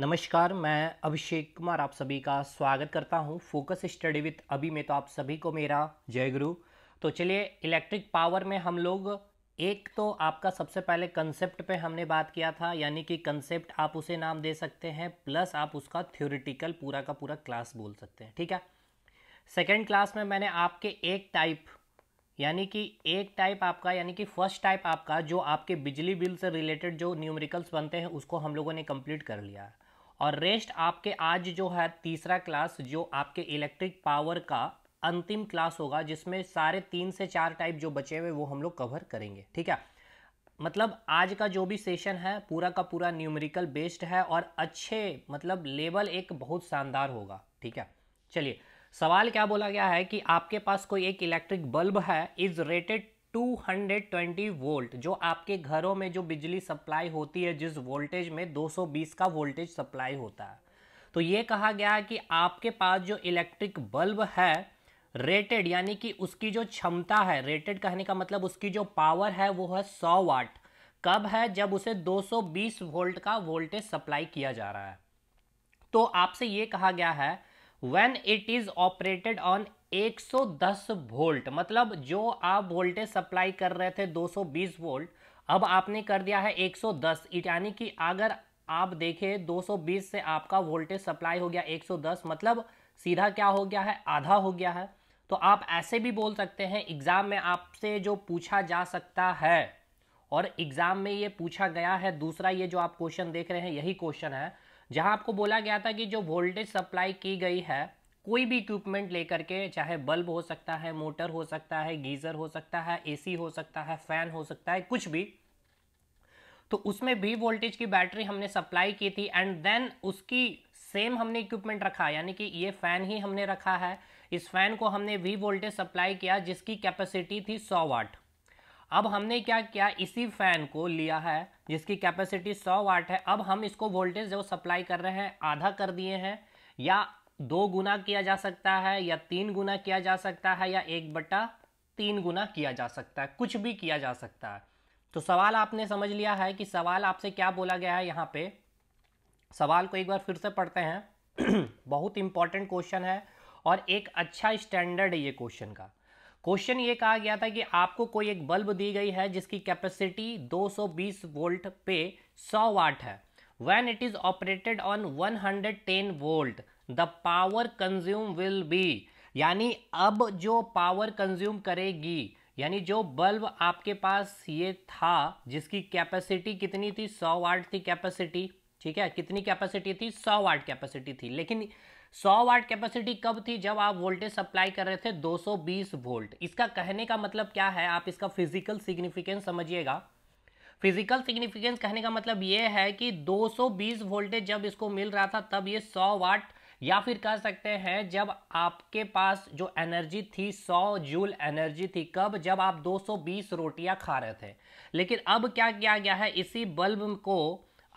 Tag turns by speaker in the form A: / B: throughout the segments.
A: नमस्कार मैं अभिषेक कुमार आप सभी का स्वागत करता हूं फोकस स्टडी विथ अभी में तो आप सभी को मेरा जय गुरु तो चलिए इलेक्ट्रिक पावर में हम लोग एक तो आपका सबसे पहले कंसेप्ट पे हमने बात किया था यानी कि कंसेप्ट आप उसे नाम दे सकते हैं प्लस आप उसका थ्योरिटिकल पूरा का पूरा क्लास बोल सकते हैं ठीक है सेकेंड क्लास में मैंने आपके एक टाइप यानी कि एक टाइप आपका यानी कि फर्स्ट टाइप आपका जो आपके बिजली बिल से रिलेटेड जो न्यूमेरिकल्स बनते हैं उसको हम लोगों ने कंप्लीट कर लिया है और रेस्ट आपके आज जो है तीसरा क्लास जो आपके इलेक्ट्रिक पावर का अंतिम क्लास होगा जिसमें सारे तीन से चार टाइप जो बचे हुए वो हम लोग कवर करेंगे ठीक है मतलब आज का जो भी सेशन है पूरा का पूरा न्यूमेरिकल बेस्ड है और अच्छे मतलब लेवल एक बहुत शानदार होगा ठीक है चलिए सवाल क्या बोला गया है कि आपके पास कोई एक इलेक्ट्रिक बल्ब है इज रेटेड 220 वोल्ट जो आपके घरों में जो बिजली सप्लाई होती है जिस वोल्टेज में 220 का वोल्टेज सप्लाई होता है तो ये कहा गया है कि आपके पास जो इलेक्ट्रिक बल्ब है रेटेड यानी कि उसकी जो क्षमता है रेटेड कहने का मतलब उसकी जो पावर है वो है 100 वाट कब है जब उसे 220 वोल्ट का वोल्टेज सप्लाई किया जा रहा है तो आपसे ये कहा गया है when it is operated on 110 volt मतलब जो आप वोल्टेज सप्लाई कर रहे थे 220 वोल्ट अब आपने कर दिया है 110 यानी कि अगर आप देखें 220 से आपका वोल्टेज सप्लाई हो गया 110 मतलब सीधा क्या हो गया है आधा हो गया है तो आप ऐसे भी बोल सकते हैं एग्ज़ाम में आपसे जो पूछा जा सकता है और एग्ज़ाम में ये पूछा गया है दूसरा ये जो आप क्वेश्चन देख रहे हैं यही क्वेश्चन है जहां आपको बोला गया था कि जो वोल्टेज सप्लाई की गई है कोई भी इक्विपमेंट लेकर के चाहे बल्ब हो सकता है मोटर हो सकता है गीज़र हो सकता है एसी हो सकता है फ़ैन हो सकता है कुछ भी तो उसमें भी वोल्टेज की बैटरी हमने सप्लाई की थी एंड देन उसकी सेम हमने इक्विपमेंट रखा यानी कि ये फ़ैन ही हमने रखा है इस फ़ैन को हमने वी वोल्टेज सप्लाई किया जिसकी कैपेसिटी थी 100 वाट अब हमने क्या किया इसी फ़ैन को लिया है जिसकी कैपेसिटी 100 वाट है अब हम इसको वोल्टेज जो सप्लाई कर रहे हैं आधा कर दिए हैं या दो गुना किया जा सकता है या तीन गुना किया जा सकता है या एक बट्टा तीन गुना किया जा सकता है कुछ भी किया जा सकता है तो सवाल आपने समझ लिया है कि सवाल आपसे क्या बोला गया है यहाँ पे सवाल को एक बार फिर से पढ़ते हैं बहुत इंपॉर्टेंट क्वेश्चन है और एक अच्छा स्टैंडर्ड है ये क्वेश्चन का क्वेश्चन ये कहा गया था कि आपको कोई एक बल्ब दी गई है जिसकी कैपेसिटी 220 वोल्ट पे 100 वाट है when it is operated on 110 volt the power consume will be यानी अब जो पावर कंज्यूम करेगी यानी जो बल्ब आपके पास ये था जिसकी कैपेसिटी कितनी थी 100 वाट थी कैपेसिटी ठीक है कितनी कैपेसिटी थी 100 वाट कैपेसिटी थी लेकिन 100 वाट कैपेसिटी कब थी जब आप वोल्टेज सप्लाई कर रहे थे 220 वोल्ट इसका कहने का मतलब क्या है आप इसका फिजिकल सिग्निफिकेंस समझिएगा फिजिकल सिग्निफिकेंस कहने का मतलब यह है कि 220 वोल्टेज जब इसको मिल रहा था तब ये 100 वाट या फिर कह सकते हैं जब आपके पास जो एनर्जी थी 100 जूल एनर्जी थी कब जब आप 220 रोटियां खा रहे थे लेकिन अब क्या किया गया है इसी बल्ब को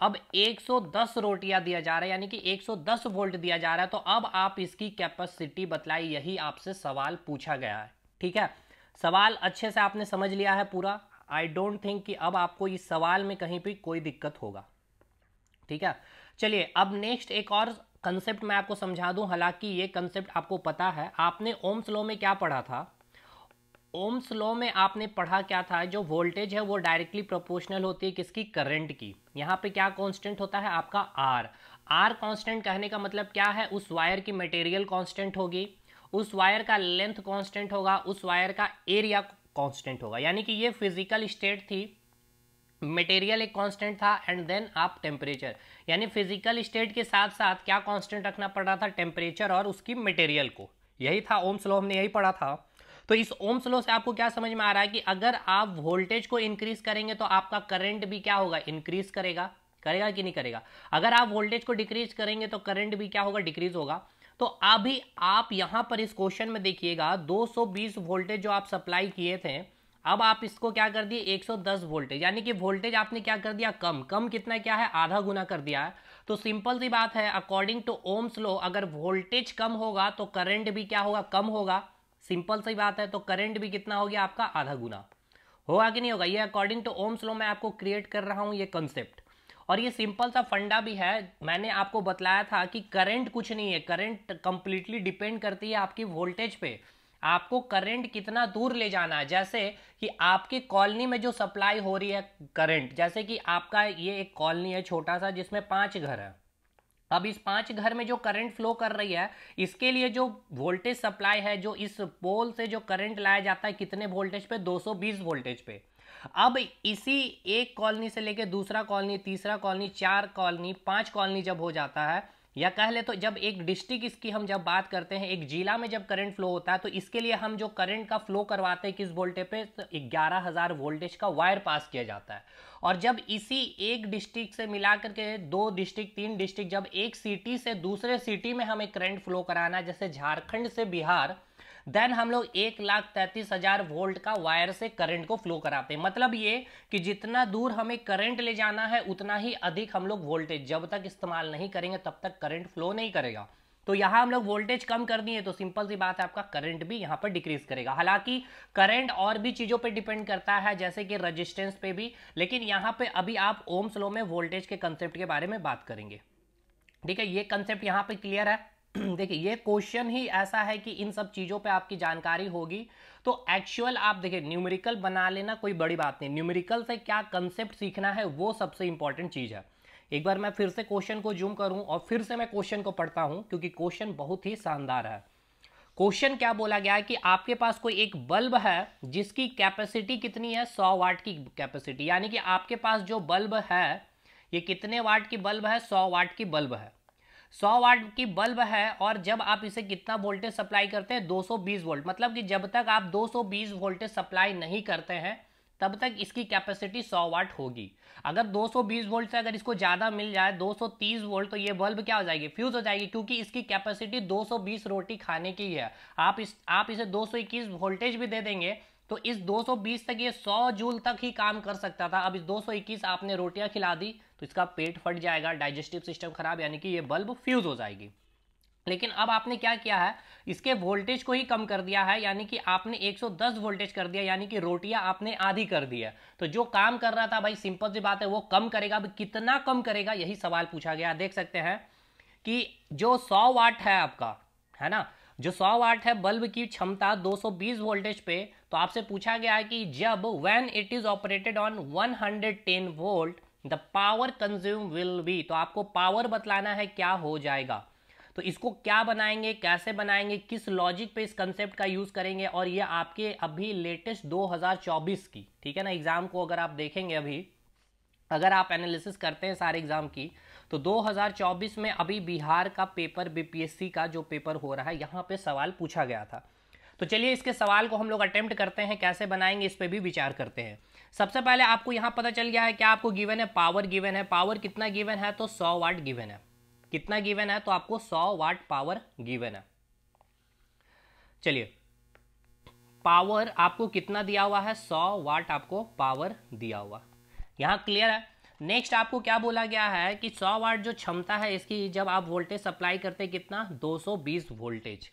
A: अब 110 रोटियां दिया जा रहा है यानी कि 110 वोल्ट दिया जा रहा है तो अब आप इसकी कैपेसिटी बतलाई यही आपसे सवाल पूछा गया है ठीक है सवाल अच्छे से आपने समझ लिया है पूरा आई डोंट थिंक कि अब आपको इस सवाल में कहीं भी कोई दिक्कत होगा ठीक है चलिए अब नेक्स्ट एक और कंसेप्ट मैं आपको समझा दूं हालांकि ये कंसेप्ट आपको पता है आपने ओम्स लॉ में क्या पढ़ा था ओम्स लॉ में आपने पढ़ा क्या था जो वोल्टेज है वो डायरेक्टली प्रोपोर्शनल होती है किसकी करंट की यहाँ पे क्या कांस्टेंट होता है आपका आर आर कांस्टेंट कहने का मतलब क्या है उस वायर की मटेरियल कांस्टेंट होगी उस वायर का लेंथ कांस्टेंट होगा उस वायर का एरिया कांस्टेंट होगा यानी कि ये फिजिकल स्टेट थी मटेरियल एक कांस्टेंट था एंड देन आप टेम्परेचर यानी फिजिकल स्टेट के साथ साथ क्या कांस्टेंट रखना पड़ रहा था टेम्परेचर और उसकी मटेरियल को यही था ओम स्लो हमने यही पढ़ा था तो इस ओम स्लो से आपको क्या समझ में आ रहा है कि अगर आप वोल्टेज को इंक्रीज करेंगे तो आपका करंट भी क्या होगा इंक्रीज करेगा करेगा कि नहीं करेगा अगर आप वोल्टेज को डिक्रीज करेंगे तो करंट भी क्या होगा डिक्रीज होगा तो अभी आप यहां पर इस क्वेश्चन में देखिएगा 220 वोल्टेज जो आप सप्लाई किए थे अब आप इसको क्या कर दिए 110 वोल्टेज यानी कि वोल्टेज आपने क्या कर दिया कम कम कितना क्या है आधा गुना कर दिया है तो सिंपल सी बात है अकॉर्डिंग टू ओम्स लो अगर वोल्टेज कम होगा तो करंट भी क्या होगा कम होगा सिंपल सी बात है तो करंट भी कितना हो गया आपका आधा गुना होगा कि नहीं होगा ये अकॉर्डिंग टू ओम्स लो मैं आपको क्रिएट कर रहा हूँ ये कंसेप्ट और ये सिंपल सा फंडा भी है मैंने आपको बताया था कि करंट कुछ नहीं है करंट कंप्लीटली डिपेंड करती है आपकी वोल्टेज पे आपको करंट कितना दूर ले जाना है जैसे कि आपकी कॉलोनी में जो सप्लाई हो रही है करंट जैसे कि आपका ये एक कॉलोनी है छोटा सा जिसमें पांच घर है अब इस पांच घर में जो करंट फ्लो कर रही है इसके लिए जो वोल्टेज सप्लाई है जो इस पोल से जो करंट लाया जाता है कितने वोल्टेज पे 220 वोल्टेज पे अब इसी एक कॉलोनी से लेकर दूसरा कॉलोनी तीसरा कॉलोनी चार कॉलोनी पांच कॉलोनी जब हो जाता है या कह ले तो जब एक डिस्ट्रिक्ट इसकी हम जब बात करते हैं एक जिला में जब करंट फ्लो होता है तो इसके लिए हम जो करंट का फ्लो करवाते हैं किस वोल्टेज पे तो ग्यारह तो हज़ार वोल्टेज का वायर पास किया जाता है और जब इसी एक डिस्ट्रिक्ट से मिला करके दो डिस्ट्रिक्ट तीन डिस्ट्रिक्ट जब एक सिटी से दूसरे सिटी में हमें करंट फ्लो कराना है जैसे झारखंड से बिहार देन हम लोग एक लाख तैंतीस हजार वोल्ट का वायर से करंट को फ्लो कराते हैं मतलब ये कि जितना दूर हमें करंट ले जाना है उतना ही अधिक हम लोग वोल्टेज जब तक इस्तेमाल नहीं करेंगे तब तक करंट फ्लो नहीं करेगा तो यहां हम लोग वोल्टेज कम करनी है तो सिंपल सी बात है आपका करंट भी यहां पर डिक्रीज करेगा हालांकि करंट और भी चीज़ों पे डिपेंड करता है जैसे कि रेजिस्टेंस पे भी लेकिन यहां पे अभी आप ओम स्लो में वोल्टेज के कंसेप्ट के बारे में बात करेंगे ठीक है ये कंसेप्ट यहाँ पे क्लियर है देखिए ये क्वेश्चन ही ऐसा है कि इन सब चीज़ों पे आपकी जानकारी होगी तो एक्चुअल आप देखिए न्यूमेरिकल बना लेना कोई बड़ी बात नहीं न्यूमेरिकल से क्या कंसेप्ट सीखना है वो सबसे इंपॉर्टेंट चीज़ है एक बार मैं फिर से क्वेश्चन को जूम करूं और फिर से मैं क्वेश्चन को पढ़ता हूं क्योंकि क्वेश्चन बहुत ही शानदार है क्वेश्चन क्या बोला गया है कि आपके पास कोई एक बल्ब है जिसकी कैपेसिटी कितनी है सौ वाट की कैपेसिटी यानी कि आपके पास जो बल्ब है ये कितने वाट की बल्ब है सौ वाट की बल्ब है सौ वाट की बल्ब है और जब आप इसे कितना वोल्टेज सप्लाई करते हैं 220 वोल्ट मतलब कि जब तक आप 220 वोल्टेज सप्लाई नहीं करते हैं तब तक इसकी कैपेसिटी 100 वाट होगी अगर 220 वोल्ट से अगर इसको ज़्यादा मिल जाए 230 वोल्ट तो ये बल्ब क्या हो जाएगी फ्यूज़ हो जाएगी क्योंकि इसकी कैपेसिटी 220 रोटी खाने की है आप इस आप इसे 221 वोल्टेज भी दे देंगे तो इस 220 तक ये 100 जूल तक ही काम कर सकता था अब इस 221 आपने रोटियां खिला दी तो इसका पेट फट जाएगा डाइजेस्टिव सिस्टम खराब यानी कि ये बल्ब फ्यूज हो जाएगी लेकिन अब आपने क्या किया है इसके वोल्टेज को ही कम कर दिया है यानी कि आपने 110 वोल्टेज कर दिया यानी कि रोटियां आपने आधी कर दी है तो जो काम कर रहा था भाई सिंपल सी बात है वो कम करेगा अब कितना कम करेगा यही सवाल पूछा गया देख सकते हैं कि जो 100 वाट है आपका है ना जो 100 वाट है बल्ब की क्षमता 220 वोल्टेज पे तो आपसे पूछा गया है कि जब when it is operated on 110 volt the power consume will be तो आपको पावर बतलाना है क्या हो जाएगा तो इसको क्या बनाएंगे कैसे बनाएंगे किस लॉजिक पे इस कंसेप्ट का यूज करेंगे और ये आपके अभी लेटेस्ट 2024 की ठीक है ना एग्जाम को अगर आप देखेंगे अभी अगर आप एनालिसिस करते हैं सारे एग्जाम की तो 2024 में अभी बिहार का पेपर बीपीएससी का जो पेपर हो रहा है यहाँ पे सवाल पूछा गया था तो चलिए इसके सवाल को हम लोग अटेम्प्ट करते हैं कैसे बनाएंगे इस पर भी विचार करते हैं सबसे पहले आपको यहाँ पता चल गया है क्या आपको गिवन है पावर गिवन है पावर कितना गिवन है तो सौ वाट गिवन है कितना गिवन है तो आपको सौ वाट पावर गिवन है चलिए पावर आपको कितना दिया हुआ है सौ वाट आपको पावर दिया हुआ यहाँ क्लियर है नेक्स्ट आपको क्या बोला गया है कि सौ वाट जो क्षमता है इसकी जब आप वोल्टेज सप्लाई करते कितना बीस वोल्टेज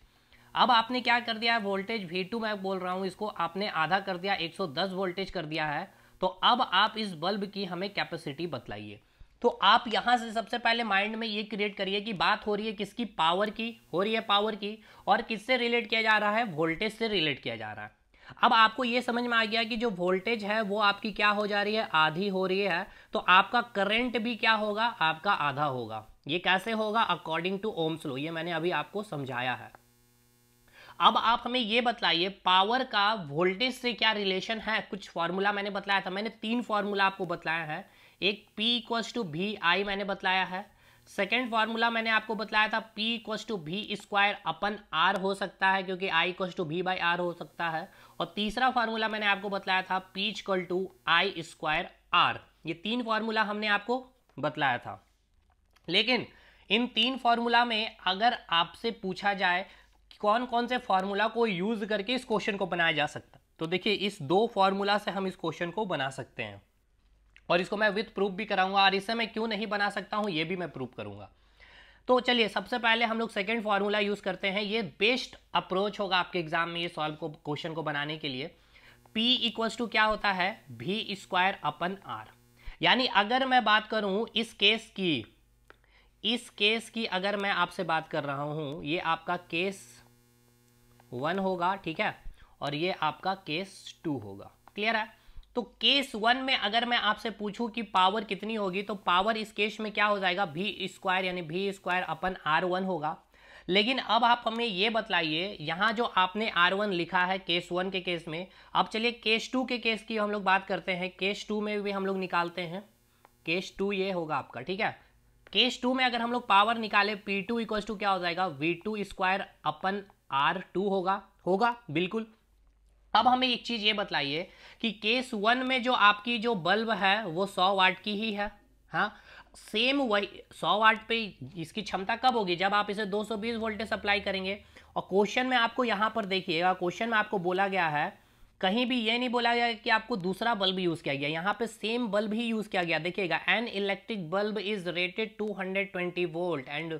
A: अब आपने क्या कर दिया है वोल्टेज वी टू मैं बोल रहा हूँ इसको आपने आधा कर दिया 110 वोल्टेज कर दिया है तो अब आप इस बल्ब की हमें कैपेसिटी बतलाइए तो आप यहाँ से सबसे पहले माइंड में ये क्रिएट करिए कि बात हो रही है किसकी पावर की हो रही है पावर की और किससे रिलेट किया जा रहा है वोल्टेज से रिलेट किया जा रहा है अब आपको ये समझ में आ गया कि जो वोल्टेज है वो आपकी क्या हो जा रही है आधी हो रही है तो आपका करंट भी क्या होगा आपका आधा होगा ये कैसे होगा अकॉर्डिंग टू ओम्स लो ये मैंने अभी आपको समझाया है अब आप हमें ये बतलाइए पावर का वोल्टेज से क्या रिलेशन है कुछ फॉर्मूला मैंने बतलाया था मैंने तीन फॉर्मूला आपको बतलाया है एक पी इक्वस टू भी आई मैंने बतलाया है सेकेंड फार्मूला मैंने आपको बताया था P equals to V square upon R हो सकता है क्योंकि I equals to V by R हो सकता है और तीसरा फार्मूला मैंने आपको बताया था P equal to I square R ये तीन फार्मूला हमने आपको बतलाया था लेकिन इन तीन फार्मूला में अगर आपसे पूछा जाए कौन कौन से फार्मूला को यूज़ करके इस क्वेश्चन को बनाया जा सकता तो देखिए इस दो फार्मूला से हम इस क्वेश्चन को बना सकते हैं और इसको मैं विथ प्रूफ भी कराऊंगा और इसे मैं क्यों नहीं बना सकता हूँ ये भी मैं प्रूफ करूंगा तो चलिए सबसे पहले हम लोग सेकेंड फार्मूला यूज़ करते हैं ये बेस्ट अप्रोच होगा आपके एग्जाम में ये सॉल्व को क्वेश्चन को बनाने के लिए पी इक्वल्स टू क्या होता है भी स्क्वायर अपन आर यानी अगर मैं बात करूं इस केस की इस केस की अगर मैं आपसे बात कर रहा हूं ये आपका केस वन होगा ठीक है और ये आपका केस टू होगा क्लियर है तो केस वन में अगर मैं आपसे पूछूं कि पावर कितनी होगी तो पावर इस केस में क्या हो जाएगा भी स्क्वायर यानी भी स्क्वायर अपन आर वन होगा लेकिन अब आप हमें ये बतलाइए यहाँ जो आपने आर वन लिखा है केस वन के केस में अब चलिए केस टू के केस की हम लोग बात करते हैं केस टू में भी हम लोग निकालते हैं केस टू ये होगा आपका ठीक है केस टू में अगर हम लोग पावर निकाले पी टू इक्वल टू क्या हो जाएगा V two square upon R two होगा होगा बिल्कुल अब हमें एक चीज ये बतलाइए कि केस वन में जो आपकी जो बल्ब है वो सौ वाट की ही है हाँ सेम वही सौ वाट पे इसकी क्षमता कब होगी जब आप इसे 220 वोल्ट सप्लाई करेंगे और क्वेश्चन में आपको यहाँ पर देखिएगा क्वेश्चन में आपको बोला गया है कहीं भी ये नहीं बोला गया कि आपको दूसरा बल्ब यूज़ किया गया यहाँ पे सेम बल्ब ही यूज़ किया गया देखिएगा an electric bulb is rated 220 volt and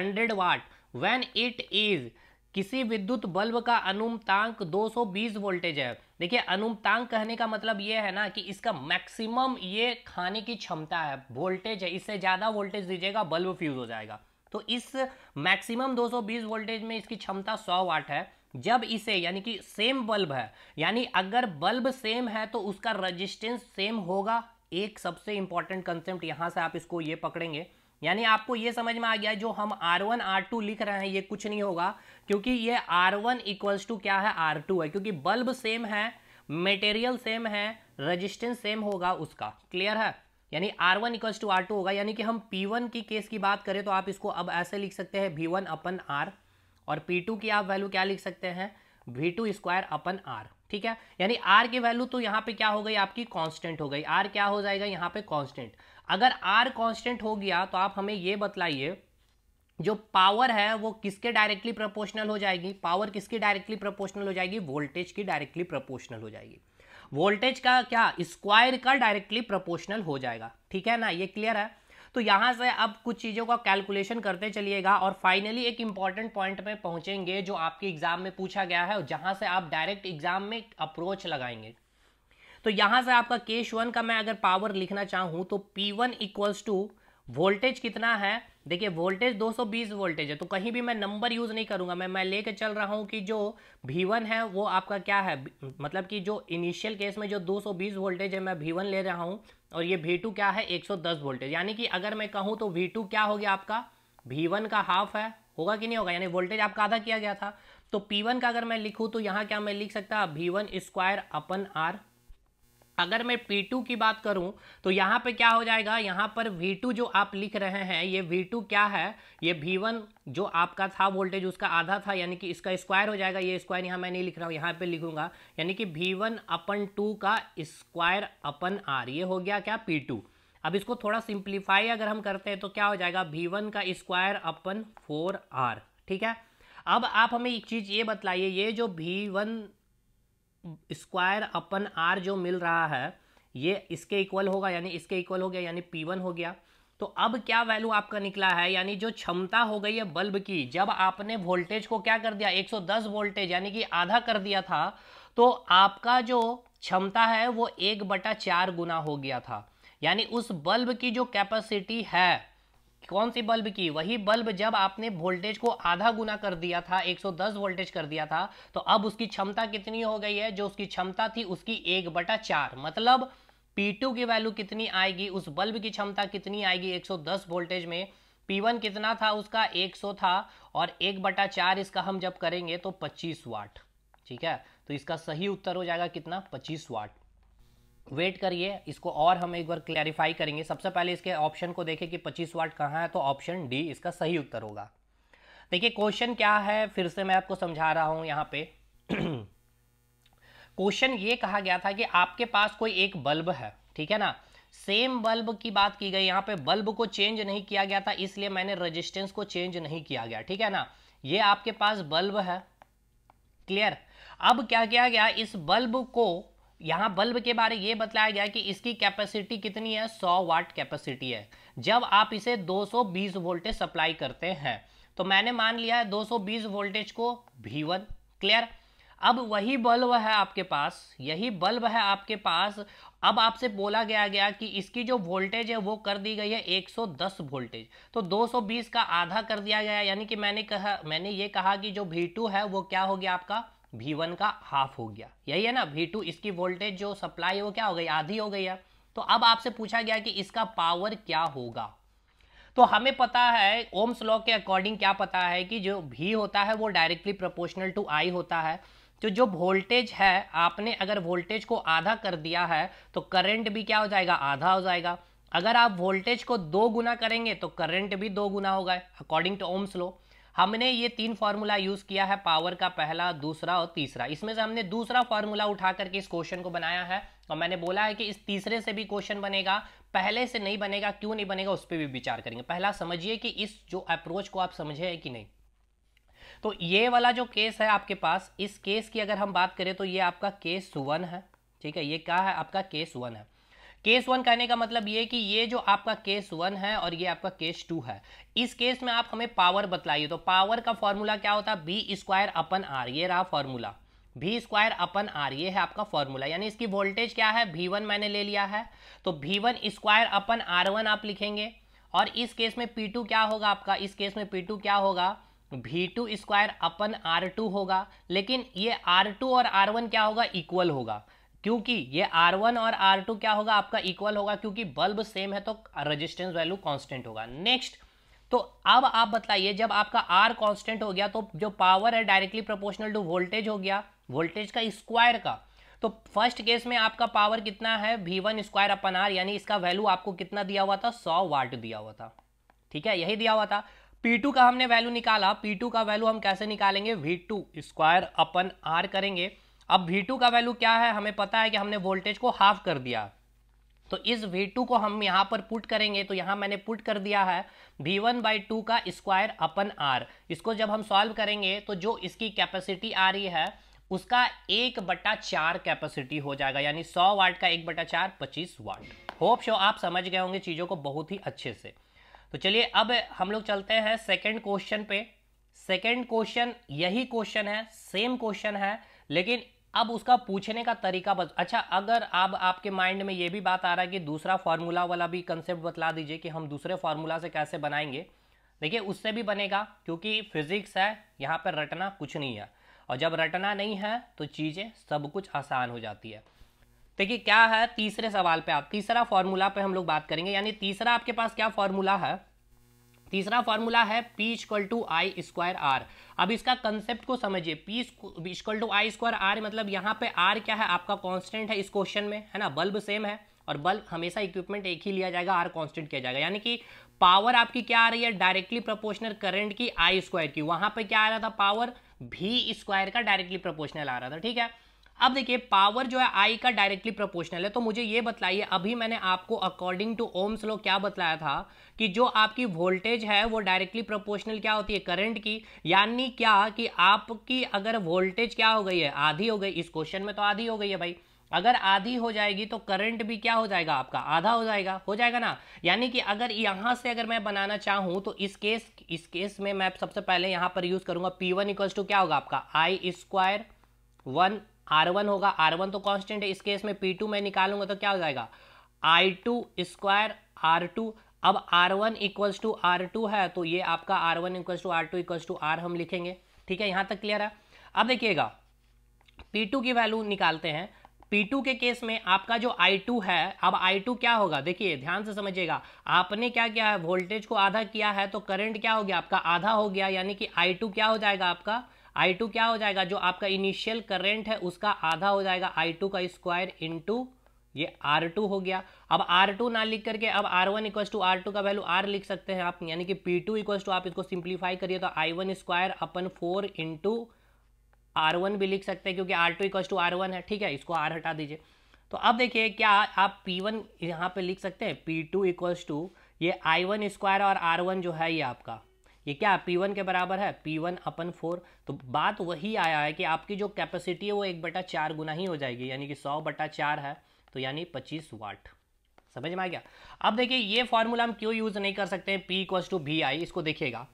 A: 100 watt when it is किसी विद्युत बल्ब का अनुमतांक 220 वोल्टेज है देखिए अनुमतांक कहने का मतलब यह है ना कि इसका मैक्सिमम ये खाने की क्षमता है वोल्टेज है इससे ज़्यादा वोल्टेज दीजिएगा बल्ब फ्यूज हो जाएगा तो इस मैक्सिमम 220 वोल्टेज में इसकी क्षमता 100 वाट है जब इसे यानी कि सेम बल्ब है यानी अगर बल्ब सेम है तो उसका रजिस्टेंस सेम होगा एक सबसे इंपॉर्टेंट कंसेप्ट यहां से आप इसको ये पकड़ेंगे यानी आपको ये समझ में आ गया जो हम R1 R2 लिख रहे हैं ये कुछ नहीं होगा क्योंकि ये R1 वन इक्वल्स टू क्या है R2 है क्योंकि बल्ब सेम है मटेरियल सेम है रेजिस्टेंस सेम होगा उसका क्लियर है यानी R1 one equals to are होगा यानी कि हम P1 की केस की बात करें तो आप इसको अब ऐसे लिख सकते हैं वन अपन आर और पी की आप वैल्यू क्या लिख सकते हैं भी टू स्क्वायर अपन आर ठीक है यानी आर की वैल्यू तो यहाँ पे क्या हो गई आपकी कांस्टेंट हो गई आर क्या हो जाएगा यहाँ पे कांस्टेंट अगर आर कांस्टेंट हो गया तो आप हमें ये बतलाइए जो पावर है वो किसके डायरेक्टली प्रोपोर्शनल हो जाएगी पावर किसकी डायरेक्टली प्रोपोर्शनल हो जाएगी वोल्टेज की डायरेक्टली प्रोपोर्शनल हो जाएगी वोल्टेज का क्या स्क्वायर का डायरेक्टली प्रोपोर्शनल हो जाएगा ठीक है ना ये क्लियर है तो यहाँ से अब कुछ चीज़ों का कैलकुलेशन करते चलिएगा और फाइनली एक इंपॉर्टेंट पॉइंट पे पहुंचेंगे जो आपके एग्जाम में पूछा गया है और जहाँ से आप डायरेक्ट एग्जाम में अप्रोच लगाएंगे तो यहां से आपका केश वन का मैं अगर पावर लिखना चाहूं तो P one equals to voltage कितना है देखिए वोल्टेज 220 वोल्टेज है तो कहीं भी मैं नंबर यूज़ नहीं करूंगा मैं मैं लेके चल रहा हूं कि जो भी वन है वो आपका क्या है मतलब कि जो इनिशियल केस में जो 220 वोल्टेज है मैं भी वन ले रहा हूं और ये भी टू क्या है 110 वोल्टेज यानी कि अगर मैं कहूं तो भी टू क्या हो गया आपका भी वन का हाफ है होगा कि नहीं होगा यानी वोल्टेज आपका आधा किया गया था तो पी वन का अगर मैं लिखूँ तो यहाँ क्या मैं लिख सकता भी वन स्क्वायर अपन आर अगर मैं P2 की बात करूं तो यहाँ पे क्या हो जाएगा यहाँ पर V2 जो आप लिख रहे हैं ये V2 क्या है ये V1 जो आपका था वोल्टेज उसका आधा था यानी कि इसका स्क्वायर हो जाएगा ये स्क्वायर यहाँ मैं नहीं लिख रहा हूँ यहाँ पे लिखूंगा यानी कि V1 अपन टू का स्क्वायर अपन आर ये हो गया क्या P2 अब इसको थोड़ा सिंप्लीफाई अगर हम करते हैं तो क्या हो जाएगा V1 का स्क्वायर अपन फोर आर ठीक है अब आप हमें एक चीज़ ये बतलाइए ये जो वन स्क्वायर अपन आर जो मिल रहा है ये इसके इक्वल होगा यानी इसके इक्वल हो गया यानी पी वन हो गया तो अब क्या वैल्यू आपका निकला है यानी जो क्षमता हो गई है बल्ब की जब आपने वोल्टेज को क्या कर दिया 110 वोल्टेज यानी कि आधा कर दिया था तो आपका जो क्षमता है वो एक बटा चार गुना हो गया था यानी उस बल्ब की जो कैपेसिटी है कौन सी बल्ब की वही बल्ब जब आपने वोल्टेज को आधा गुना कर दिया था 110 वोल्टेज कर दिया था तो अब उसकी क्षमता कितनी हो गई है जो उसकी क्षमता थी उसकी एक बटा चार मतलब P2 की वैल्यू कितनी आएगी उस बल्ब की क्षमता कितनी आएगी 110 वोल्टेज में P1 कितना था उसका 100 था और एक बटा चार इसका हम जब करेंगे तो पच्चीस वाट ठीक है तो इसका सही उत्तर हो जाएगा कितना पच्चीस वाट वेट करिए इसको और हम एक बार क्लैरिफाई करेंगे सबसे पहले इसके ऑप्शन को देखें कि 25 वाट कहाँ है तो ऑप्शन डी इसका सही उत्तर होगा देखिए क्वेश्चन क्या है फिर से मैं आपको समझा रहा हूँ यहाँ पे क्वेश्चन ये कहा गया था कि आपके पास कोई एक बल्ब है ठीक है ना सेम बल्ब की बात की गई यहाँ पे बल्ब को चेंज नहीं किया गया था इसलिए मैंने रेजिस्टेंस को चेंज नहीं किया गया ठीक है ना ये आपके पास बल्ब है क्लियर अब क्या किया गया इस बल्ब को यहाँ बल्ब के बारे ये बताया गया कि इसकी कैपेसिटी कितनी है 100 वाट कैपेसिटी है जब आप इसे 220 वोल्टेज सप्लाई करते हैं तो मैंने मान लिया है 220 वोल्टेज को भी वन क्लियर अब वही बल्ब है आपके पास यही बल्ब है आपके पास अब आपसे बोला गया गया कि इसकी जो वोल्टेज है वो कर दी गई है 110 वोल्टेज तो 220 का आधा कर दिया गया यानी कि मैंने कहा मैंने ये कहा कि जो भी है वो क्या हो गया आपका वी वन का हाफ हो गया यही है ना वी टू इसकी वोल्टेज जो सप्लाई वो क्या हो गई आधी हो गई है तो अब आपसे पूछा गया कि इसका पावर क्या होगा तो हमें पता है ओम्स लॉ के अकॉर्डिंग क्या पता है कि जो भी होता है वो डायरेक्टली प्रोपोर्शनल टू आई होता है तो जो वोल्टेज है आपने अगर वोल्टेज को आधा कर दिया है तो करंट भी क्या हो जाएगा आधा हो जाएगा अगर आप वोल्टेज को दो गुना करेंगे तो करंट भी दो गुना होगा अकॉर्डिंग टू ओम्स लॉ हमने ये तीन फार्मूला यूज किया है पावर का पहला दूसरा और तीसरा इसमें से हमने दूसरा फार्मूला उठा करके इस क्वेश्चन को बनाया है और मैंने बोला है कि इस तीसरे से भी क्वेश्चन बनेगा पहले से नहीं बनेगा क्यों नहीं बनेगा उस पर भी विचार करेंगे पहला समझिए कि इस जो अप्रोच को आप समझे है कि नहीं तो ये वाला जो केस है आपके पास इस केस की अगर हम बात करें तो ये आपका केस वन है ठीक है ये क्या है आपका केस वन है केस वन कहने का मतलब ये कि ये जो आपका केस वन है और ये आपका केस टू है इस केस में आप हमें पावर बतलाइए तो पावर का फॉर्मूला क्या होता है बी स्क्वायर अपन आर ये रहा फॉर्मूला भी स्क्वायर अपन आर ये है आपका फॉर्मूला यानी इसकी वोल्टेज क्या है भी वन मैंने ले लिया है तो V one squared upon R one आप लिखेंगे और इस केस में पी टू क्या होगा आपका इस केस में पी टू क्या होगा V two square upon R two होगा लेकिन ये आर टू और आर वन क्या होगा इक्वल होगा क्योंकि ये R1 और R2 क्या होगा आपका इक्वल होगा क्योंकि बल्ब सेम है तो रेजिस्टेंस वैल्यू कांस्टेंट होगा नेक्स्ट तो अब आप बताइए जब आपका R कांस्टेंट हो गया तो जो पावर है डायरेक्टली प्रोपोर्शनल टू वोल्टेज हो गया वोल्टेज का स्क्वायर का तो फर्स्ट केस में आपका पावर कितना है V one squared upon R यानी इसका वैल्यू आपको कितना दिया हुआ था सौ वाट दिया हुआ था ठीक है यही दिया हुआ था टू का हमने वैल्यू निकाला टू का वैल्यू हम कैसे निकालेंगे टू स्क्वायर अपन आर करेंगे अब V2 टू का वैल्यू क्या है हमें पता है कि हमने वोल्टेज को हाफ कर दिया तो इस V2 को हम यहाँ पर पुट करेंगे तो यहाँ मैंने पुट कर दिया है V1 वन बाई टू का स्क्वायर अपन R इसको जब हम सॉल्व करेंगे तो जो इसकी कैपेसिटी आ रही है उसका एक बट्टा चार कैपेसिटी हो जाएगा यानी 100 वाट का एक बट्टा चार पच्चीस वाट होप शो आप समझ गए होंगे चीज़ों को बहुत ही अच्छे से तो चलिए अब हम लोग चलते हैं सेकेंड क्वेश्चन पे सेकेंड क्वेश्चन यही क्वेश्चन है सेम क्वेश्चन है लेकिन अब उसका पूछने का तरीका बस अच्छा अगर आप आपके माइंड में ये भी बात आ रहा है कि दूसरा फार्मूला वाला भी कंसेप्ट बतला दीजिए कि हम दूसरे फार्मूला से कैसे बनाएंगे देखिए उससे भी बनेगा क्योंकि फिजिक्स है यहाँ पर रटना कुछ नहीं है और जब रटना नहीं है तो चीज़ें सब कुछ आसान हो जाती है देखिए क्या है तीसरे सवाल पे आप तीसरा फार्मूला पे हम लोग बात करेंगे यानी तीसरा आपके पास क्या फार्मूला है तीसरा फॉर्मूला है P equal to I square R अब इसका कंसेप्ट को समझिए P equal to I square R मतलब यहाँ पे आर क्या है आपका कांस्टेंट है इस क्वेश्चन में है ना बल्ब सेम है और बल्ब हमेशा इक्विपमेंट एक ही लिया जाएगा आर कांस्टेंट किया जाएगा यानी कि पावर आपकी क्या आ रही है डायरेक्टली प्रोपोर्शनल करंट की आई स्क्वायर की वहां पर क्या आ रहा था पावर भी स्क्वायर का डायरेक्टली प्रोपोर्शनल आ रहा था ठीक है अब देखिए पावर जो है आई का डायरेक्टली प्रोपोर्शनल है तो मुझे ये बताइए अभी मैंने आपको अकॉर्डिंग टू ओम्स लो क्या बताया था कि जो आपकी वोल्टेज है वो डायरेक्टली प्रोपोर्शनल क्या होती है करंट की यानी क्या कि आपकी अगर वोल्टेज क्या हो गई है आधी हो गई इस क्वेश्चन में तो आधी हो गई है भाई अगर आधी हो जाएगी तो करंट भी क्या हो जाएगा आपका आधा हो जाएगा हो जाएगा ना यानी कि अगर यहां से अगर मैं बनाना चाहूं तो इस केस इस केस में मैं सबसे पहले यहां पर यूज़ करूंगा P1 वन इक्वल्स टू क्या होगा आपका I squared one R one होगा आर वन तो कांस्टेंट है इस केस में पी टू मैं निकालूंगा तो क्या हो जाएगा I two squared R two अब R one equals to R two है तो ये आपका R one equals to R two equals to R हम लिखेंगे ठीक है यहां तक क्लियर है अब देखिएगा पी टू की वैल्यू निकालते हैं पी टू के केस में आपका जो आई टू है अब आई टू क्या होगा देखिए ध्यान से समझिएगा आपने क्या किया है वोल्टेज को आधा किया है तो करंट क्या हो गया आपका आधा हो गया यानी कि आई टू क्या हो जाएगा आपका आई टू क्या हो जाएगा जो आपका इनिशियल करेंट है उसका आधा हो जाएगा आई टू का स्क्वायर टू ये आर टू हो गया अब आर टू ना लिख करके अब R one equal to R two का वैल्यू आर लिख सकते हैं आप यानी कि पी टू इक्व टू आप इसको सिंप्लीफाई करिए तो I one squared upon four two R one भी लिख सकते हैं क्योंकि R two equal to R one है ठीक है इसको आर हटा दीजिए तो अब देखिए क्या आप पी वन यहाँ पर लिख सकते हैं पी टू इक्व टू ये आई वन स्क्वायर और आर वन जो है ये आपका ये क्या है P1 के बराबर है P1 अपन फोर तो बात वही आया है कि आपकी जो कैपेसिटी है वो एक बटा चार गुना ही हो जाएगी यानी कि सौ बटा चार है तो यानी पच्चीस वाट समझ में आ गया अब देखिए ये फॉर्मूला हम क्यों यूज़ नहीं कर सकते हैं P equals to V I इसको देखिएगा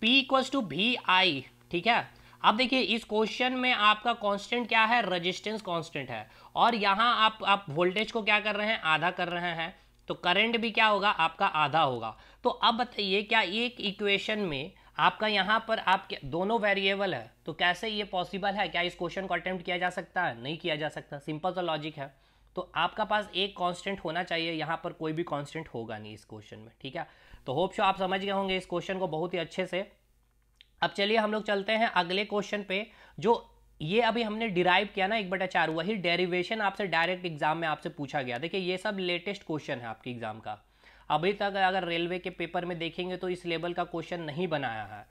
A: P equals to V I ठीक है अब देखिए इस क्वेश्चन में आपका कांस्टेंट क्या है रेजिस्टेंस कांस्टेंट है और यहाँ आप आप वोल्टेज को क्या कर रहे हैं आधा कर रहे हैं तो करंट भी क्या होगा आपका आधा होगा तो अब बताइए क्या एक इक्वेशन में आपका यहाँ पर आप दोनों वेरिएबल है तो कैसे ये पॉसिबल है क्या इस क्वेश्चन को अटेम्प्ट किया जा सकता है नहीं किया जा सकता सिंपल सा लॉजिक है तो आपका पास एक कांस्टेंट होना चाहिए यहाँ पर कोई भी कांस्टेंट होगा नहीं इस क्वेश्चन में ठीक है तो होप शो आप समझ गए होंगे इस क्वेश्चन को बहुत ही अच्छे से अब चलिए हम लोग चलते हैं अगले क्वेश्चन पे जो ये अभी हमने डिराइव किया ना एक बटा चार वही डेरिवेशन आपसे डायरेक्ट एग्जाम में आपसे पूछा गया देखिए ये सब लेटेस्ट क्वेश्चन है आपके एग्जाम का अभी तक अगर रेलवे के पेपर में देखेंगे तो इस लेवल का क्वेश्चन नहीं बनाया है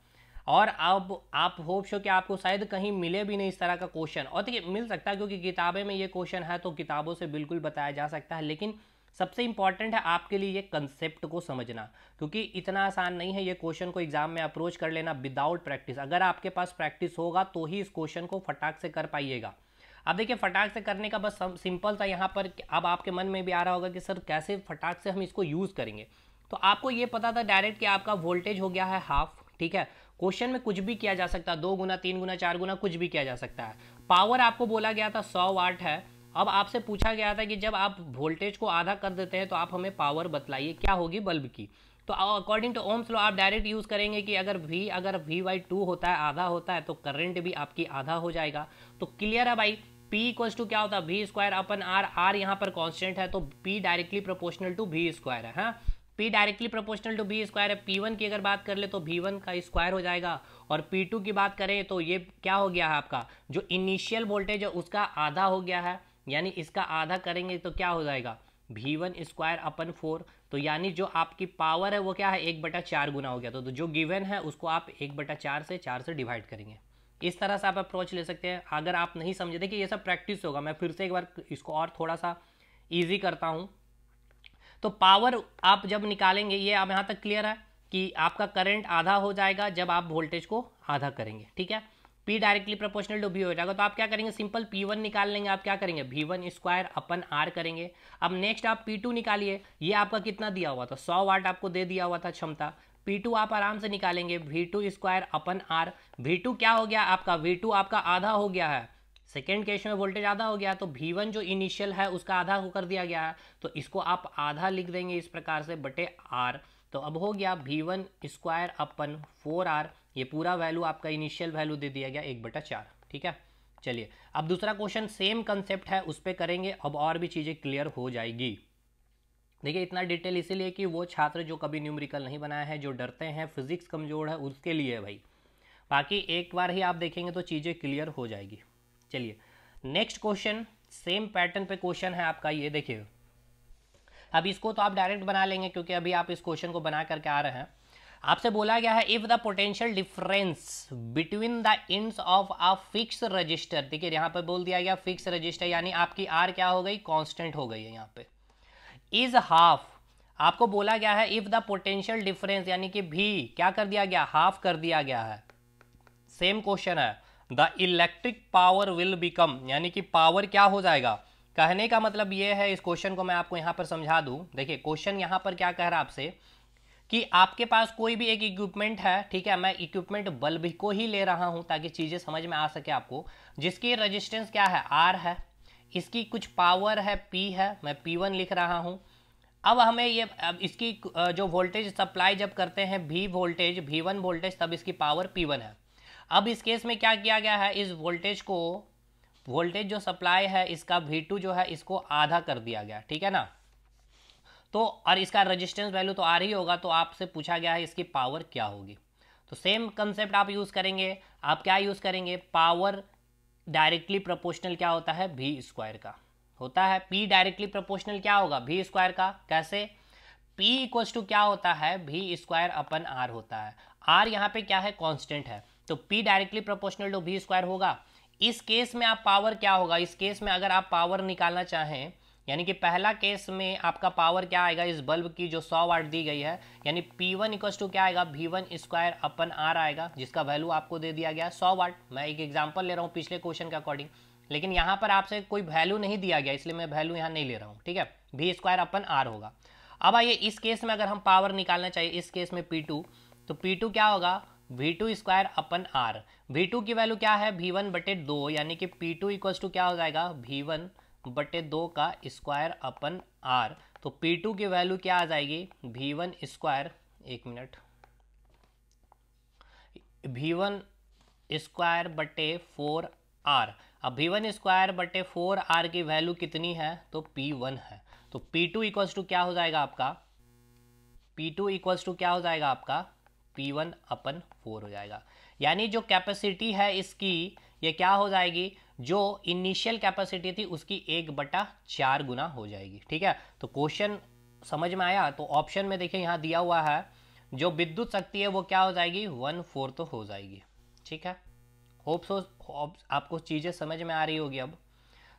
A: और अब आप होप शो कि आपको शायद कहीं मिले भी नहीं इस तरह का क्वेश्चन और देखिए मिल सकता है क्योंकि किताबें में ये क्वेश्चन है तो किताबों से बिल्कुल बताया जा सकता है लेकिन सबसे इंपॉर्टेंट है आपके लिए ये कंसेप्ट को समझना क्योंकि इतना आसान नहीं है ये क्वेश्चन को एग्जाम में अप्रोच कर लेना विदाउट प्रैक्टिस अगर आपके पास प्रैक्टिस होगा तो ही इस क्वेश्चन को फटाक से कर पाइएगा अब देखिए फटाक से करने का बस सिंपल था यहाँ पर अब आपके मन में भी आ रहा होगा कि सर कैसे फटाक से हम इसको यूज़ करेंगे तो आपको ये पता था डायरेक्ट कि आपका वोल्टेज हो गया है हाफ ठीक है क्वेश्चन में कुछ भी किया जा सकता है दो गुना तीन गुना चार गुना कुछ भी किया जा सकता है पावर आपको बोला गया था सौ वाट है अब आपसे पूछा गया था कि जब आप वोल्टेज को आधा कर देते हैं तो आप हमें पावर बतलाइए क्या होगी बल्ब की तो अकॉर्डिंग टू ओम्स लो आप डायरेक्ट यूज़ करेंगे कि अगर वी अगर वी वाई टू होता है आधा होता है तो करंट भी आपकी आधा हो जाएगा तो क्लियर है भाई पी इक्वल्स टू क्या होता है V squared upon R R यहाँ पर कॉन्स्टेंट है तो P directly proportional to V squared है P directly proportional to V squared है पी वन की अगर बात कर ले तो भी वन का स्क्वायर हो जाएगा और पी टू की बात करें तो ये क्या हो गया है आपका जो इनिशियल वोल्टेज है उसका आधा हो गया है यानी इसका आधा करेंगे तो क्या हो जाएगा भी वन स्क्वायर अपन फोर तो यानी जो आपकी पावर है वो क्या है एक बटा चार गुना हो गया तो जो गिवन है उसको आप एक बटा चार से चार से डिवाइड करेंगे इस तरह से आप अप्रोच ले सकते हैं अगर आप नहीं समझे देखिए ये सब प्रैक्टिस होगा मैं फिर से एक बार इसको और थोड़ा सा ईजी करता हूँ तो पावर आप जब निकालेंगे ये अब यहाँ तक क्लियर है कि आपका करंट आधा हो जाएगा जब आप वोल्टेज को आधा करेंगे ठीक है P directly proportional to V हो जाएगा तो आप क्या करेंगे सिंपल P1 निकाल लेंगे आप क्या करेंगे V one squared upon R करेंगे अब नेक्स्ट आप P2 निकालिए ये आपका कितना दिया हुआ था 100 वाट आपको दे दिया हुआ था क्षमता पी टू आप आराम से निकालेंगे V two square upon R V two क्या हो गया आपका वी टू आपका आधा हो गया है सेकेंड केस में वोल्टेज आधा हो गया तो वी वन जो इनिशियल है उसका आधा हो कर दिया गया है तो इसको आप आधा लिख देंगे इस प्रकार से बटे आर तो अब हो गया V one squared upon four R ये पूरा वैल्यू आपका इनिशियल वैल्यू दे दिया गया एक बटा चार ठीक है चलिए अब दूसरा क्वेश्चन सेम कंसेप्ट है उस पर करेंगे अब और भी चीज़ें क्लियर हो जाएगी देखिए इतना डिटेल इसीलिए कि वो छात्र जो कभी न्यूमरिकल नहीं बनाया है जो डरते हैं फिजिक्स कमज़ोर है उसके लिए है भाई बाकी एक बार ही आप देखेंगे तो चीज़ें क्लियर हो जाएगी चलिए नेक्स्ट क्वेश्चन सेम पैटर्न पे क्वेश्चन है आपका ये देखिए अब इसको तो आप डायरेक्ट बना लेंगे क्योंकि अभी आप इस क्वेश्चन को बना करके आ रहे हैं आपसे बोला गया है if the potential difference between the ends of a fix resistor देखिए यहाँ पर बोल दिया गया फिक्स रजिस्टर यानी आपकी आर क्या हो गई कॉन्स्टेंट हो गई है यहाँ पे इज हाफ आपको बोला गया है इफ द पोटेंशियल डिफरेंस यानी कि भी क्या कर दिया गया हाफ कर दिया गया है सेम क्वेश्चन है the electric power will become यानी कि पावर क्या हो जाएगा कहने का मतलब यह है इस क्वेश्चन को मैं आपको यहाँ पर समझा दू देखिए क्वेश्चन यहां पर क्या कह रहा है आपसे कि आपके पास कोई भी एक इक्विपमेंट है ठीक है मैं इक्विपमेंट बल्ब को ही ले रहा हूं ताकि चीज़ें समझ में आ सके आपको जिसकी रजिस्टेंस क्या है आर है इसकी कुछ पावर है पी है मैं पी वन लिख रहा हूँ अब हमें ये अब इसकी जो वोल्टेज सप्लाई जब करते हैं भी वोल्टेज भी वन वोल्टेज तब इसकी पावर पी वन है अब इस केस में क्या किया गया है इस वोल्टेज को वोल्टेज जो सप्लाई है इसका वी टू जो है इसको आधा कर दिया गया ठीक है ना तो और इसका रजिस्टेंस वैल्यू तो आ रही होगा तो आपसे पूछा गया है इसकी पावर क्या होगी तो सेम कंसेप्ट आप यूज़ करेंगे आप क्या यूज़ करेंगे पावर डायरेक्टली प्रोपोर्शनल क्या होता है भी स्क्वायर का होता है पी डायरेक्टली प्रोपोर्शनल क्या होगा भी स्क्वायर का कैसे पी इक्वल्स टू क्या होता है भी स्क्वायर अपन आर होता है आर यहाँ पे क्या है कॉन्स्टेंट है तो P directly proportional to V squared होगा इस केस में आप पावर क्या होगा इस केस में अगर आप पावर निकालना चाहें यानी कि पहला केस में आपका पावर क्या आएगा इस बल्ब की जो 100 वाट दी गई है यानी पी वन इक्वस टू क्या आएगा भी वन स्क्वायर अपन आर आएगा जिसका वैल्यू आपको दे दिया गया है सौ वाट मैं एक एग्जाम्पल ले रहा हूँ पिछले क्वेश्चन के अकॉर्डिंग लेकिन यहाँ पर आपसे कोई वैल्यू नहीं दिया गया इसलिए मैं वैल्यू यहाँ नहीं ले रहा हूँ ठीक है भी स्क्वायर अपन आर होगा अब आइए इस केस में अगर हम पावर निकालना चाहिए इस केस में पी टू तो पी टू क्या होगा V two square upon R V two की वैल्यू क्या है भी वन बटे दो यानी कि पी टू टू क्या हो जाएगा भी वन बटे दो का स्क्वायर अपन आर तो पी टू की वैल्यू क्या आ जाएगी भी वन स्क्वायर एक मिनट भी वन स्क्वायर बटे फोर आर अब भी वन स्क्वायर बटे फोर आर की वैल्यू कितनी है तो पी वन है तो पी टू इक्वल्स टू क्या हो जाएगा आपका पी टू इक्वल्स टू क्या हो जाएगा आपका पी वन अपन फोर हो जाएगा यानी जो कैपेसिटी है इसकी ये क्या हो जाएगी जो इनिशियल कैपेसिटी थी उसकी एक बटा चार गुना हो जाएगी ठीक है तो क्वेश्चन समझ में आया तो ऑप्शन में देखिए यहाँ दिया हुआ है जो विद्युत शक्ति है वो क्या हो जाएगी वन फोर्थ तो हो जाएगी ठीक है होप सो आपको चीज़ें समझ में आ रही होगी अब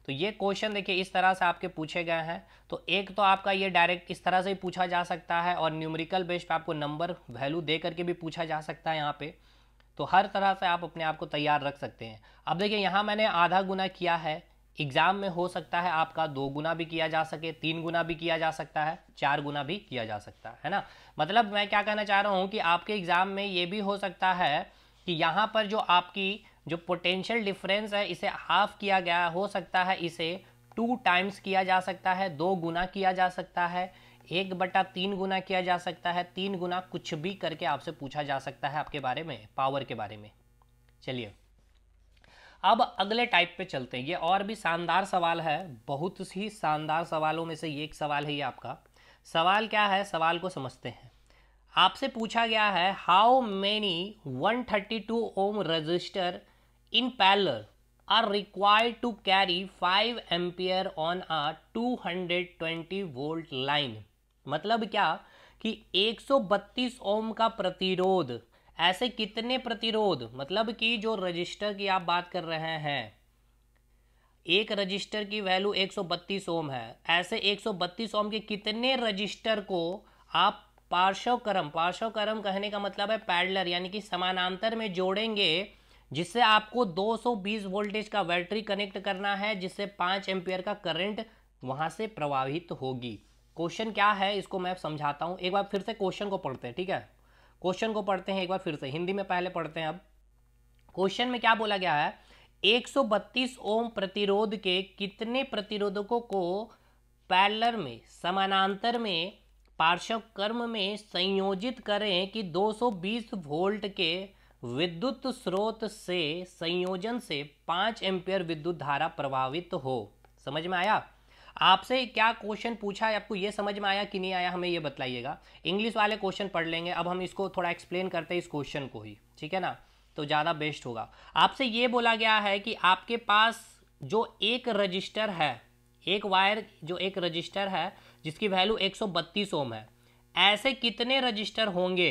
A: तो ये क्वेश्चन देखिए इस तरह से आपके पूछे गए हैं तो एक तो आपका ये डायरेक्ट इस तरह से ही पूछा जा सकता है और न्यूमेरिकल बेस पे आपको नंबर वैल्यू दे करके भी पूछा जा सकता है यहाँ पे तो हर तरह से आप अपने आप को तैयार रख सकते हैं अब देखिए यहाँ मैंने आधा गुना किया है एग्ज़ाम में हो सकता है आपका दो गुना भी किया जा सके तीन गुना भी किया जा सकता है चार गुना भी किया जा सकता है ना मतलब मैं क्या कहना चाह रहा हूँ कि आपके एग्ज़ाम में ये भी हो सकता है कि यहाँ पर जो आपकी जो पोटेंशियल डिफरेंस है इसे हाफ किया गया हो सकता है इसे टू टाइम्स किया जा सकता है दो गुना किया जा सकता है एक बटा तीन गुना किया जा सकता है तीन गुना कुछ भी करके आपसे पूछा जा सकता है आपके बारे में पावर के बारे में चलिए अब अगले टाइप पे चलते हैं ये और भी शानदार सवाल है बहुत ही शानदार सवालों में से ये एक सवाल है ये आपका सवाल क्या है सवाल को समझते हैं आपसे पूछा गया है how many 132 thirty two ohm resistor in parallel are required to carry 5 ampere on a 220 volt line मतलब क्या कि 132 ओम का प्रतिरोध ऐसे कितने प्रतिरोध मतलब कि जो रजिस्टर की आप बात कर रहे हैं एक रजिस्टर की वैल्यू 132 ओम है ऐसे 132 ओम के कितने रजिस्टर को आप पार्श्व क्रम पार्श्व क्रम कहने का मतलब है पैडलर यानी कि समानांतर में जोड़ेंगे जिससे आपको 220 वोल्टेज का बैटरी कनेक्ट करना है जिससे 5 एम्पियर का करंट वहां से प्रवाहित होगी क्वेश्चन क्या है इसको मैं समझाता हूँ एक बार फिर से क्वेश्चन को पढ़ते हैं ठीक है क्वेश्चन को पढ़ते हैं एक बार फिर से हिंदी में पहले पढ़ते हैं अब क्वेश्चन में क्या बोला गया है 132 ओम प्रतिरोध के कितने प्रतिरोधकों को पैलर में समानांतर में पार्श्व कर्म में संयोजित करें कि 220 वोल्ट के विद्युत स्रोत से संयोजन से 5 एम्पियर विद्युत धारा प्रभावित हो समझ में आया आपसे क्या क्वेश्चन पूछा है आपको ये समझ में आया कि नहीं आया हमें ये बताइएगा इंग्लिश वाले क्वेश्चन पढ़ लेंगे अब हम इसको थोड़ा एक्सप्लेन करते हैं इस क्वेश्चन को ही ठीक है ना तो ज़्यादा बेस्ट होगा आपसे ये बोला गया है कि आपके पास जो एक रजिस्टर है एक वायर जो एक रजिस्टर है जिसकी वैल्यू एक ओम है ऐसे कितने रजिस्टर होंगे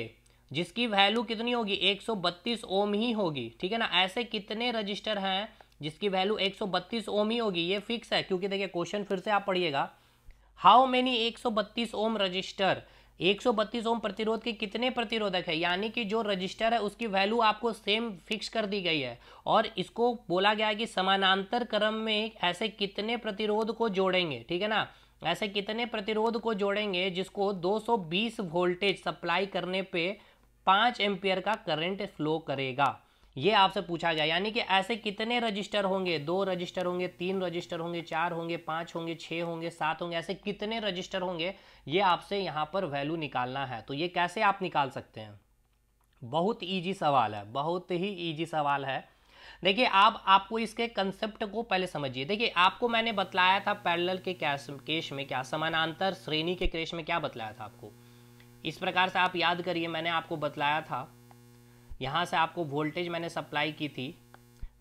A: जिसकी वैल्यू कितनी होगी 132 ओम ही होगी ठीक है ना ऐसे कितने रजिस्टर हैं जिसकी वैल्यू 132 ओम ही होगी ये फिक्स है क्योंकि देखिए क्वेश्चन फिर से आप पढ़िएगा how many 132 ohm resistor 132 ohm प्रतिरोध के कितने प्रतिरोधक है यानी कि जो रजिस्टर है उसकी वैल्यू आपको सेम फिक्स कर दी गई है और इसको बोला गया है कि समानांतर क्रम में ऐसे कितने प्रतिरोध को जोड़ेंगे ठीक है ना ऐसे कितने प्रतिरोध को जोड़ेंगे जिसको 220 वोल्टेज सप्लाई करने पे 5 एम्पियर का करंट फ्लो करेगा ये आपसे पूछा गया यानी कि ऐसे कितने रजिस्टर होंगे दो रजिस्टर होंगे तीन रजिस्टर होंगे चार होंगे पांच होंगे छह होंगे सात होंगे ऐसे कितने रजिस्टर होंगे ये आपसे यहाँ पर वैल्यू निकालना है तो ये कैसे आप निकाल सकते हैं बहुत ईजी सवाल है बहुत ही ईजी सवाल है देखिए आप आपको इसके कंसेप्ट को पहले समझिए देखिए आपको मैंने बतलाया था पैरल के कैश केश में क्या समानांतर श्रेणी के केश में क्या बतलाया था आपको इस प्रकार से आप याद करिए मैंने आपको बतलाया था यहाँ से आपको वोल्टेज मैंने सप्लाई की थी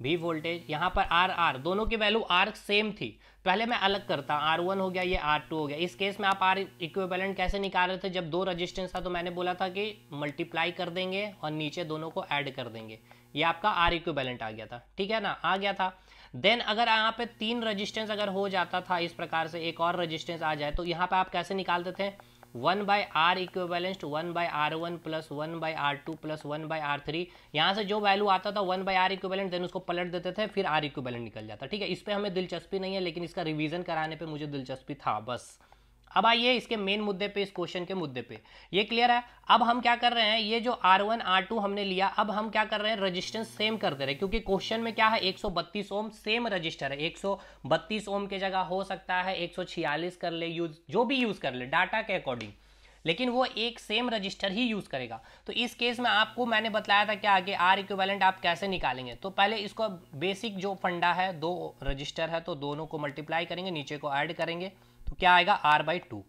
A: वी वोल्टेज यहाँ पर आर आर दोनों की वैल्यू आर सेम थी पहले मैं अलग करता आर वन हो गया ये आर टू हो गया इस केस में आप आर इक्वेबलेंट कैसे निकाल रहे थे जब दो रजिस्टेंस था तो मैंने बोला था कि मल्टीप्लाई कर देंगे और नीचे दोनों को ऐड कर देंगे ये आपका आर इक्वेबलेंट आ गया था ठीक है ना आ गया था देन अगर यहाँ पे तीन रजिस्टेंस अगर हो जाता था इस प्रकार से एक और रजिस्टेंस आ जाए तो यहाँ पे आप कैसे निकालते थे one by R equivalent to one by R one plus one by R two plus one by R three यहाँ से जो वैल्यू आता था one by R equivalent then उसको पलट देते थे फिर आर इक्वेलेंट निकल जाता ठीक है इस पर हमें दिलचस्पी नहीं है लेकिन इसका रिविजन कराने पर मुझे दिलचस्पी था बस अब आइए इसके मेन मुद्दे पे इस क्वेश्चन के मुद्दे पे ये क्लियर है अब हम क्या कर रहे हैं ये जो R1 R2 हमने लिया अब हम क्या कर रहे हैं रजिस्टेंस सेम कर दे रहे हैं क्योंकि क्वेश्चन में क्या है 132 ओम सेम रजिस्टर है 132 ओम के जगह हो सकता है 146 कर ले यूज जो भी यूज कर ले डाटा के अकॉर्डिंग लेकिन वो एक सेम रजिस्टर ही यूज करेगा तो इस केस में आपको मैंने बताया था क्या आगे आर इक्विवेलेंट आप कैसे निकालेंगे तो पहले इसको बेसिक जो फंडा है दो रजिस्टर है तो दोनों को मल्टीप्लाई करेंगे नीचे को ऐड करेंगे तो क्या आएगा आर बाई टू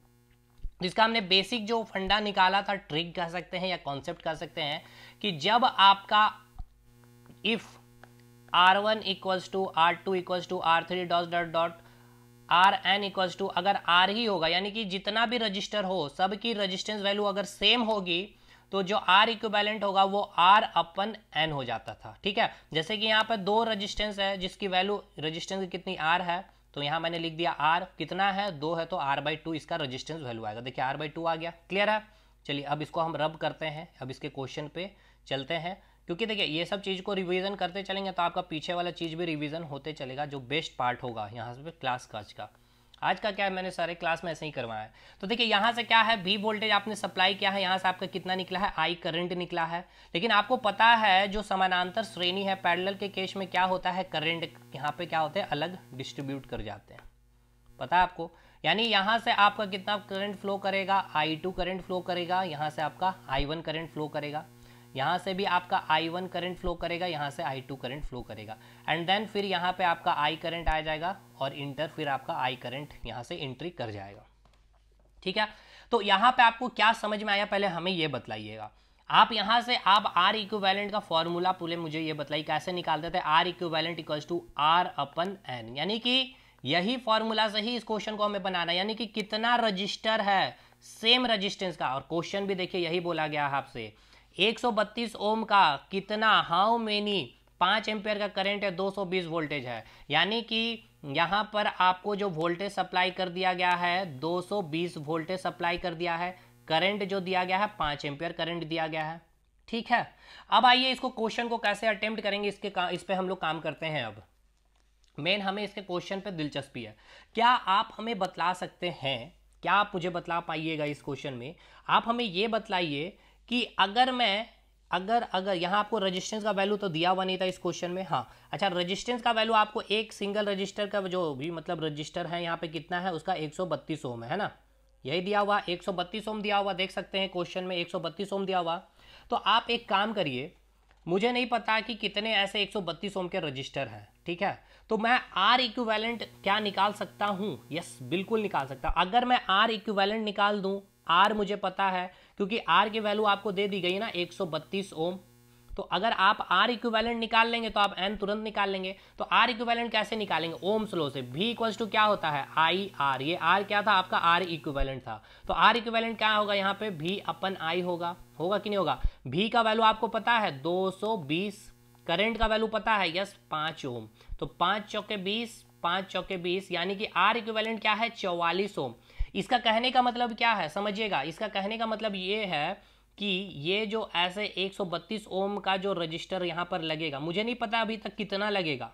A: जिसका हमने बेसिक जो फंडा निकाला था ट्रिक कह सकते हैं या कॉन्सेप्ट कह सकते हैं कि जब आपका if R one equals to R two equals to R three dot dot dot R N equals to अगर आर ही होगा यानी कि जितना भी रजिस्टर हो सबकी रजिस्टेंस वैल्यू अगर सेम होगी तो जो आर इक्विवेलेंट होगा वो आर अपन एन हो जाता था ठीक है जैसे कि यहाँ पर दो रजिस्टेंस है जिसकी वैल्यू रजिस्टेंस कितनी आर है तो यहाँ मैंने लिख दिया आर कितना है दो है तो आर बाई टू इसका रजिस्टेंस वैल्यू आएगा देखिए आर बाई टू आ गया क्लियर है चलिए अब इसको हम रब करते हैं अब इसके क्वेश्चन पे चलते हैं क्योंकि देखिए ये सब चीज़ को रिविजन करते चलेंगे तो आपका पीछे वाला चीज़ भी रिविजन होते चलेगा जो बेस्ट पार्ट होगा यहाँ पे क्लास काज का आज का क्या है मैंने सारे क्लास में ऐसे ही करवाया है तो देखिए यहाँ से क्या है वी वोल्टेज आपने सप्लाई किया है यहाँ से आपका कितना निकला है आई करंट निकला है लेकिन आपको पता है जो समानांतर श्रेणी है पैरेलल के केस में क्या होता है करंट यहाँ पे क्या होते हैं अलग डिस्ट्रीब्यूट कर जाते हैं पता है आपको यानी यहाँ से आपका कितना करंट फ्लो करेगा आई टू करंट फ्लो करेगा यहाँ से आपका आई वन करंट फ्लो करेगा यहाँ से भी आपका आई वन करेंट फ्लो करेगा यहाँ से आई टू करेंट फ्लो करेगा एंड देन फिर यहाँ पे आपका आई करेंट आ जाएगा और इंटर फिर आपका आई करेंट यहाँ से एंट्री कर जाएगा ठीक है तो यहाँ पे आपको क्या समझ में आया पहले हमें ये बतलाइएगा आप यहाँ से आप आर इक्वेलेंट का फॉर्मूला पूरे मुझे ये बताइए कैसे निकालते थे R equivalent equals to R upon N यानी कि यही फॉर्मूला से ही इस क्वेश्चन को हमें बनाना यानी कि कितना रजिस्टर है सेम रजिस्टेंस का और क्वेश्चन भी देखिए यही बोला गया है आपसे 132 ओम का कितना हाउ मेनी पाँच एम्पेयर का करंट है 220 वोल्टेज है यानी कि यहाँ पर आपको जो वोल्टेज सप्लाई कर दिया गया है 220 वोल्टेज सप्लाई कर दिया है करंट जो दिया गया है पाँच एम्पेयर करंट दिया गया है ठीक है अब आइए इसको क्वेश्चन को कैसे अटेम्प्ट करेंगे इसके इस पर हम लोग काम करते हैं अब मेन हमें इसके क्वेश्चन पर दिलचस्पी है क्या आप हमें बतला सकते हैं क्या आप मुझे बतला पाइएगा इस क्वेश्चन में आप हमें ये बतलाइए कि अगर मैं अगर अगर यहाँ आपको रजिस्टेंस का वैल्यू तो दिया हुआ नहीं था इस क्वेश्चन में हाँ अच्छा रजिस्टेंस का वैल्यू आपको एक सिंगल रजिस्टर का जो भी मतलब रजिस्टर है यहाँ पे कितना है उसका एक ओम है, ना यही दिया हुआ एक ओम दिया हुआ देख सकते हैं क्वेश्चन में एक ओम दिया हुआ तो आप एक काम करिए मुझे नहीं पता कि कितने ऐसे 132 ओम के रजिस्टर हैं ठीक है तो मैं आर इक्विवेलेंट क्या निकाल सकता हूँ यस बिल्कुल निकाल सकता अगर मैं आर इक्विवेलेंट निकाल दूँ आर मुझे पता है क्योंकि आर की वैल्यू आपको दे दी गई ना एक ओम तो अगर आप आर इक्विवेलेंट निकाल लेंगे तो आप एन तुरंत निकाल लेंगे तो आर इक्विवेलेंट कैसे निकालेंगे ओम स्लो से भी इक्वल्स टू क्या होता है आई आर ये आर क्या था आपका आर इक्विवेलेंट था तो आर इक्विवेलेंट क्या होगा यहाँ पे भी अपन आई होगा होगा कि नहीं होगा भी का वैल्यू आपको पता है 220 करंट का वैल्यू पता है यस पांच ओम तो पांच चौके बीस पांच चौके बीस यानी कि आर इक्विवेलेंट क्या है चौवालीस ओम इसका कहने का मतलब क्या है समझिएगा इसका कहने का मतलब ये है कि ये जो ऐसे 132 ओम का जो रजिस्टर यहाँ पर लगेगा मुझे नहीं पता अभी तक कितना लगेगा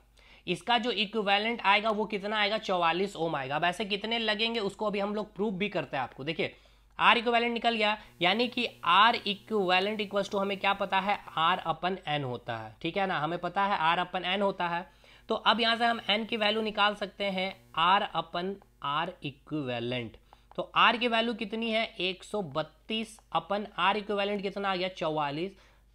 A: इसका जो इक्वेलेंट आएगा वो कितना आएगा चौवालीस ओम आएगा अब ऐसे कितने लगेंगे उसको अभी हम लोग प्रूव भी करते हैं आपको देखिए आर इक्वेलेंट निकल गया यानी कि आर इक्वेलेंट इक्वल टू हमें क्या पता है आर अपन एन होता है ठीक है ना हमें पता है आर अपन एन होता है तो अब यहाँ से हम एन की वैल्यू निकाल सकते हैं आर अपन आर इक्वेलेंट तो आर की वैल्यू कितनी है 132 अपन आर इक्वेलेंट कितना आ गया 44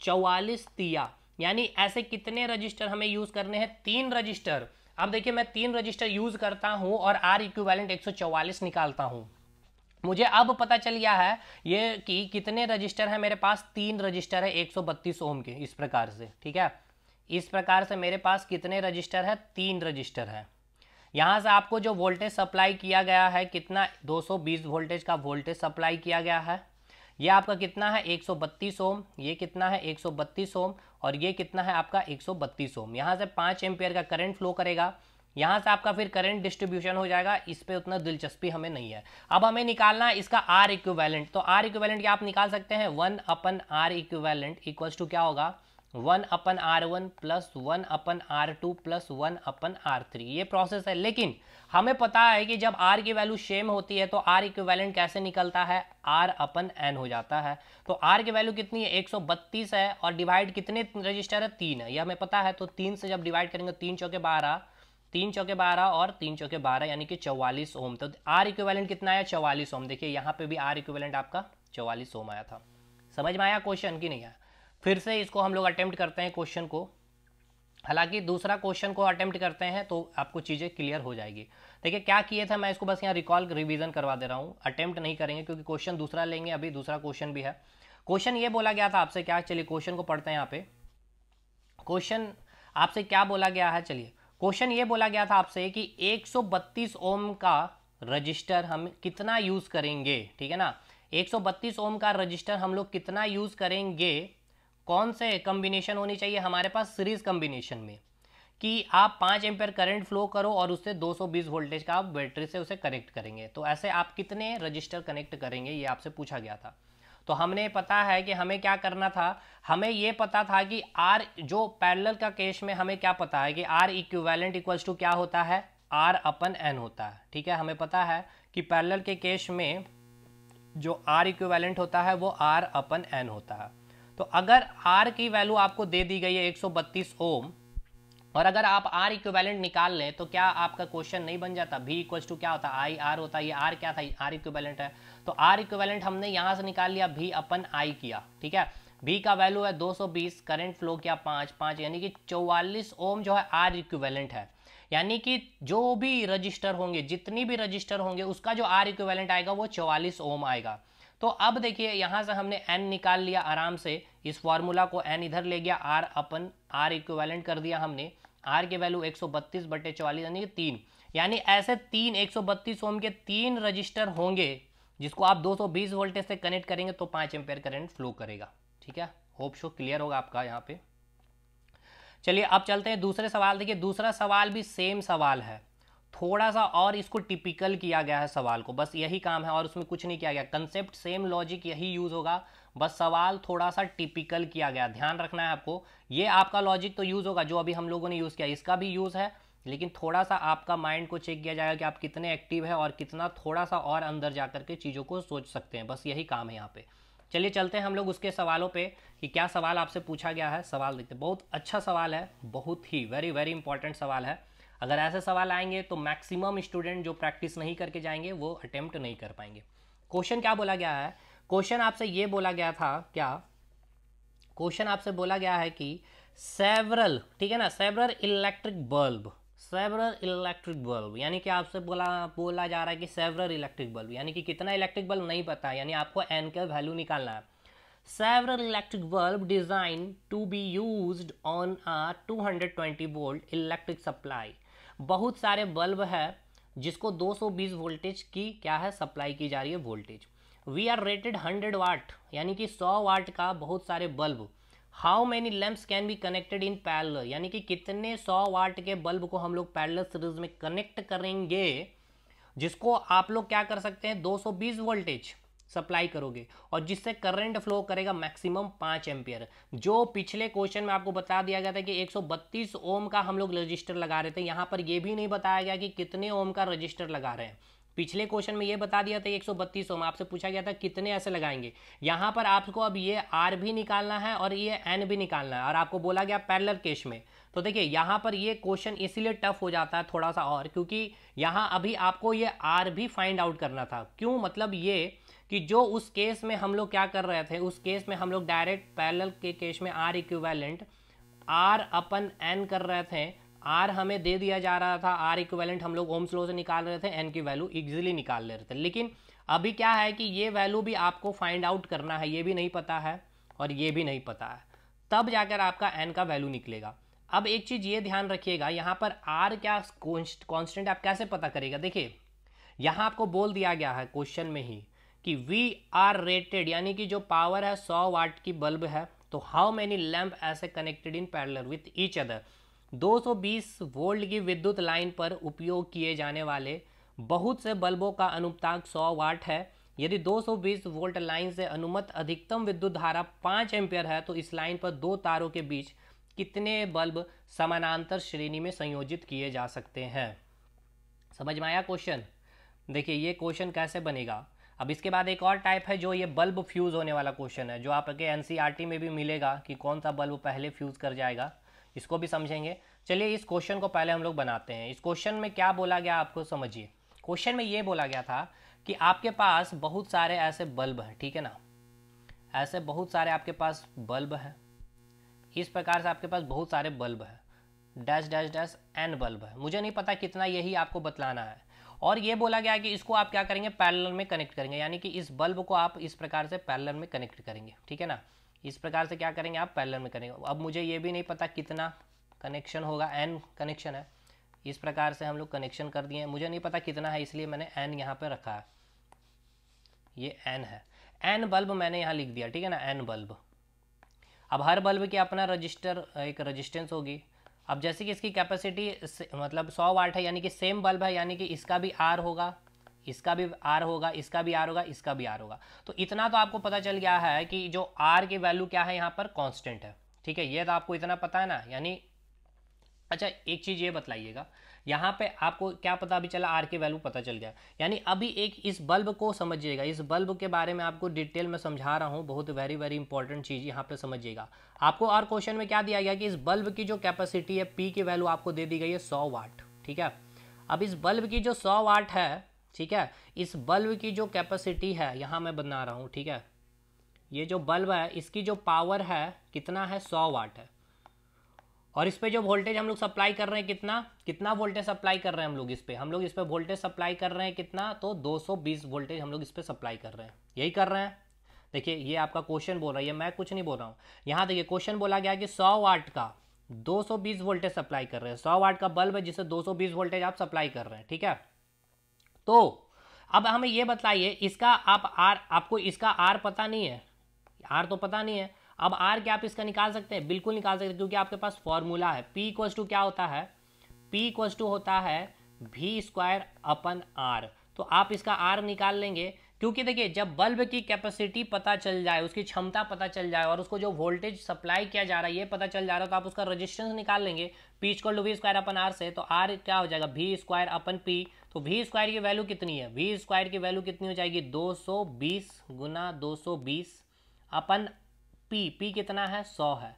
A: 44 तिया यानी ऐसे कितने रजिस्टर हमें यूज करने हैं तीन रजिस्टर अब देखिए मैं तीन रजिस्टर यूज करता हूं और आर इक्वेलेंट 144 निकालता हूं मुझे अब पता चल गया है ये कि कितने रजिस्टर है मेरे पास तीन रजिस्टर है बत्तीस ओम के इस प्रकार से ठीक है इस प्रकार से मेरे पास कितने रजिस्टर है तीन रजिस्टर है यहाँ से आपको जो वोल्टेज सप्लाई किया गया है कितना 220 वोल्टेज का वोल्टेज सप्लाई किया गया है ये आपका कितना है 132 ओम ये कितना है 132 ओम और ये कितना है आपका 132 ओम यहाँ से पाँच एम्पियर का करंट फ्लो करेगा यहाँ से आपका फिर करंट डिस्ट्रीब्यूशन हो जाएगा इस पर उतना दिलचस्पी हमें नहीं है अब हमें निकालना है इसका आर इक्विवेलेंट तो आर इक्विवेलेंट क्या आप निकाल सकते हैं one upon R equivalent equals to क्या होगा one upon R one plus one upon R two plus one upon R three ये प्रोसेस है लेकिन हमें पता है कि जब आर की वैल्यू सेम होती है तो आर इक्विवेलेंट कैसे निकलता है आर अपन एन हो जाता है तो आर की वैल्यू कितनी है 132 है और डिवाइड कितने रजिस्टर है तीन है ये हमें पता है तो तीन से जब डिवाइड करेंगे तीन चौके बारह तीन चौके बारह और तीन चौके बारह यानी कि चौवालीस ओम तो आर इक्विवेलेंट कितना आया चौवालीस ओम देखिए यहाँ पे भी आर इक्विवेलेंट आपका चौवालीस ओम आया था समझ में आया क्वेश्चन की नहीं आया फिर से इसको हम लोग अटैम्प्ट करते हैं क्वेश्चन को हालांकि दूसरा क्वेश्चन को अटैम्प्ट करते हैं तो आपको चीज़ें क्लियर हो जाएगी देखिए क्या किए थे मैं इसको बस यहाँ रिकॉल रिवीजन करवा दे रहा हूँ अटैम्प्ट नहीं करेंगे क्योंकि क्वेश्चन दूसरा लेंगे अभी दूसरा क्वेश्चन भी है क्वेश्चन ये बोला गया था आपसे क्या चलिए क्वेश्चन को पढ़ते हैं यहाँ पे क्वेश्चन आपसे क्या बोला गया है चलिए क्वेश्चन ये बोला गया था आपसे कि एक ओम का रजिस्टर हम कितना यूज़ करेंगे ठीक है ना एक ओम का रजिस्टर हम लोग कितना यूज़ करेंगे कौन से कम्बिनेशन होनी चाहिए हमारे पास सीरीज कम्बिनेशन में कि आप पाँच एम्पेयर करंट फ्लो करो और उससे 220 वोल्टेज का आप बैटरी से उसे कनेक्ट करेंगे तो ऐसे आप कितने रजिस्टर कनेक्ट करेंगे ये आपसे पूछा गया था तो हमने पता है कि हमें क्या करना था हमें ये पता था कि आर जो पैरेलल का केस में हमें क्या पता है कि आर इक्विवेलेंट इक्वल्स टू क्या होता है आर अपन एन होता है ठीक है हमें पता है कि पैरेलल के केस में जो आर इक्विवेलेंट होता है वो आर अपन एन होता है तो अगर आर की वैल्यू आपको दे दी गई है 132 ओम और अगर आप आर इक्विवेलेंट निकाल लें तो क्या आपका क्वेश्चन नहीं बन जाता भी इक्वल टू क्या होता आई आर होता ये आर क्या था आर इक्विवेलेंट है तो आर इक्विवेलेंट हमने यहाँ से निकाल लिया भी अपन आई किया ठीक है भी का वैल्यू है 220 करंट फ्लो किया पाँच पाँच यानी कि 44 ओम जो है आर इक्विवेलेंट है यानी कि जो भी रजिस्टर होंगे जितनी भी रजिस्टर होंगे उसका जो आर इक्विवेलेंट आएगा वो चौवालीस ओम आएगा तो अब देखिए यहाँ से हमने एन निकाल लिया आराम से इस फॉर्मूला को एन इधर ले गया आर अपन आर इक्विवेलेंट कर दिया हमने आर के वैल्यू 132 सौ बत्तीस बटे चौवालीस यानी तीन यानी ऐसे तीन 132 ओम के तीन रजिस्टर होंगे जिसको आप 220 वोल्टेज से कनेक्ट करेंगे तो पांच एम्पेयर करेंट फ्लो करेगा ठीक है होप शो क्लियर होगा आपका यहाँ पे चलिए अब चलते हैं दूसरे सवाल देखिए दूसरा सवाल भी सेम सवाल है थोड़ा सा और इसको टिपिकल किया गया है सवाल को बस यही काम है और उसमें कुछ नहीं किया गया कंसेप्ट सेम लॉजिक यही यूज होगा बस सवाल थोड़ा सा टिपिकल किया गया ध्यान रखना है आपको ये आपका लॉजिक तो यूज होगा जो अभी हम लोगों ने यूज किया इसका भी यूज है लेकिन थोड़ा सा आपका माइंड को चेक किया जाएगा कि आप कितने एक्टिव है और कितना थोड़ा सा और अंदर जा करके चीज़ों को सोच सकते हैं बस यही काम है यहाँ पे चलिए चलते हैं हम लोग उसके सवालों पे कि क्या सवाल आपसे पूछा गया है सवाल देखते बहुत अच्छा सवाल है बहुत ही वेरी वेरी इंपॉर्टेंट सवाल है अगर ऐसे सवाल आएंगे तो मैक्सिमम स्टूडेंट जो प्रैक्टिस नहीं करके जाएंगे वो अटेम्प्ट नहीं कर पाएंगे क्वेश्चन क्या बोला गया है क्वेश्चन आपसे ये बोला गया था क्या क्वेश्चन आपसे बोला गया है कि सेवरल ठीक है ना several electric bulb several electric bulb यानी कि आपसे बोला बोला जा रहा है कि सेवरल इलेक्ट्रिक बल्ब यानी कि कितना इलेक्ट्रिक बल्ब नहीं पता यानी आपको एन का वैल्यू निकालना है several electric bulb designed to be used two hundred 220 volt electric supply बहुत सारे बल्ब है जिसको 220 वोल्टेज की क्या है सप्लाई की जा रही है voltage V are rated 100 watt यानी कि 100 वाट का बहुत सारे bulb how many lamps can be connected in parallel यानी कि कितने 100 वाट के बल्ब को हम लोग पैरल सीरीज में कनेक्ट करेंगे जिसको आप लोग क्या कर सकते हैं 220 वोल्टेज सप्लाई करोगे और जिससे करंट फ्लो करेगा मैक्सिमम पाँच एम्पियर जो पिछले क्वेश्चन में आपको बता दिया गया था कि 132 ओम का हम लोग रजिस्टर लगा रहे थे यहाँ पर यह भी नहीं बताया गया कि कितने ओम का रजिस्टर लगा रहे हैं पिछले क्वेश्चन में ये बता दिया था 132 ओम आपसे पूछा गया था कितने ऐसे लगाएंगे यहाँ पर आपको अब ये आर भी निकालना है और ये एन भी निकालना है और आपको बोला गया पैरलर केस में तो देखिए यहाँ पर ये क्वेश्चन इसीलिए टफ हो जाता है थोड़ा सा और क्योंकि यहाँ अभी आपको ये आर भी फाइंड आउट करना था क्यों मतलब ये कि जो उस केस में हम लोग क्या कर रहे थे उस केस में हम लोग डायरेक्ट पैरल के केस में R equivalent R upon N कर रहे थे आर हमें दे दिया जा रहा था आर इक्विवेलेंट हम लोग ओम स्लो से निकाल रहे थे एन की वैल्यू इजिली निकाल ले रहे थे लेकिन अभी क्या है कि ये वैल्यू भी आपको फाइंड आउट करना है ये भी नहीं पता है और ये भी नहीं पता है तब जाकर आपका एन का वैल्यू निकलेगा अब एक चीज़ ये ध्यान रखिएगा यहाँ पर आर क्या कॉन्स्टेंट आप कैसे पता करेगा देखिए यहाँ आपको बोल दिया गया है क्वेश्चन में ही कि वी आर रेटेड यानी कि जो पावर है सौ वाट की बल्ब है तो हाउ मैनी लैम्प ऐसे connected in parallel with each other 220 volt की विद्युत लाइन पर उपयोग किए जाने वाले बहुत से बल्बों का अनुपताक 100 वाट है यदि 220 वोल्ट लाइन से अनुमत अधिकतम विद्युत धारा 5 एम्पियर है तो इस लाइन पर दो तारों के बीच कितने बल्ब समानांतर श्रेणी में संयोजित किए जा सकते हैं समझ में आया क्वेश्चन देखिए ये क्वेश्चन कैसे बनेगा अब इसके बाद एक और टाइप है जो ये बल्ब फ्यूज़ होने वाला क्वेश्चन है जो आपके एन e में भी मिलेगा कि कौन सा बल्ब पहले फ्यूज़ कर जाएगा इसको भी समझेंगे चलिए इस क्वेश्चन को पहले हम लोग बनाते हैं इस क्वेश्चन में क्या बोला गया आपको समझिए क्वेश्चन में ये बोला गया था कि आपके पास बहुत सारे ऐसे बल्ब हैं ठीक है ना ऐसे बहुत सारे आपके पास बल्ब हैं इस प्रकार से आपके पास बहुत सारे बल्ब हैं dash dash dash N bulb है मुझे नहीं पता कितना यही आपको बतलाना है और ये बोला गया कि इसको आप क्या करेंगे पैरेलल में कनेक्ट करेंगे यानी कि इस बल्ब को आप इस प्रकार से पैरेलल में कनेक्ट करेंगे ठीक है ना इस प्रकार से क्या करेंगे आप पैरेलल में करेंगे अब मुझे ये भी नहीं पता कितना कनेक्शन होगा एन कनेक्शन है इस प्रकार से हम लोग कनेक्शन कर दिए मुझे नहीं पता कितना है इसलिए मैंने एन यहाँ पर रखा है ये एन है एन बल्ब मैंने यहाँ लिख दिया ठीक है ना एन बल्ब अब हर बल्ब की अपना रजिस्टर एक रजिस्टेंस होगी अब जैसे कि इसकी कैपेसिटी मतलब 100 वाट है यानी कि सेम बल्ब है यानी कि इसका भी आर होगा इसका भी आर होगा इसका भी आर होगा इसका भी आर होगा तो इतना तो आपको पता चल गया है कि जो आर की वैल्यू क्या है यहाँ पर कॉन्स्टेंट है ठीक है ये तो आपको इतना पता है ना यानी अच्छा एक चीज़ ये बतलाइएगा यहाँ पे आपको क्या पता अभी चला आर के वैल्यू पता चल गया यानी अभी एक इस बल्ब को समझिएगा इस बल्ब के बारे में आपको डिटेल में समझा रहा हूँ बहुत वेरी वेरी इंपॉर्टेंट चीज़ यहाँ पे समझिएगा आपको और क्वेश्चन में क्या दिया गया कि इस बल्ब की जो कैपेसिटी है पी की वैल्यू आपको दे दी गई है सौ वाट ठीक है अब इस बल्ब की जो सौ वाट है ठीक है इस बल्ब की जो कैपेसिटी है यहाँ मैं बना रहा हूँ ठीक है ये जो बल्ब है इसकी जो पावर है कितना है सौ वाट है और इस पर जो वोल्टेज हम लोग सप्लाई कर रहे हैं कितना कितना वोल्टेज सप्लाई कर रहे हैं हम लोग इस पर हम लोग इस पर वोल्टेज सप्लाई कर रहे हैं कितना तो 220 वोल्टेज हम लोग इस पर सप्लाई कर रहे हैं यही कर रहे हैं देखिए ये आपका क्वेश्चन बोल रहा है मैं कुछ नहीं बोल रहा हूँ यहाँ देखिए क्वेश्चन बोला गया कि सौ वाट का दो वोल्टेज सप्लाई कर रहे हैं सौ वाट का बल्ब है जिससे दो वोल्टेज आप सप्लाई कर रहे हैं ठीक है तो अब हमें ये बताइए इसका आप आर आपको इसका आर पता नहीं है आर तो पता नहीं है अब आर क्या आप इसका निकाल सकते हैं बिल्कुल निकाल सकते हैं क्योंकि आपके पास फॉर्मूला है पी इक्व टू क्या होता है पी इक्व टू होता है भी स्क्वायर अपन आर तो आप इसका आर निकाल लेंगे क्योंकि देखिए जब बल्ब की कैपेसिटी पता चल जाए उसकी क्षमता पता चल जाए और उसको जो वोल्टेज सप्लाई किया जा रहा है ये पता चल जा रहा है तो आप उसका रेजिस्टेंस निकाल लेंगे P equal to V squared upon R से तो आर क्या हो जाएगा वी स्क्वायर अपन पी तो वी स्क्वायर की वैल्यू कितनी है वी स्क्वायर की वैल्यू कितनी हो जाएगी दो सौ बीस गुना दो सौ बीस अपन पी पी कितना है सौ है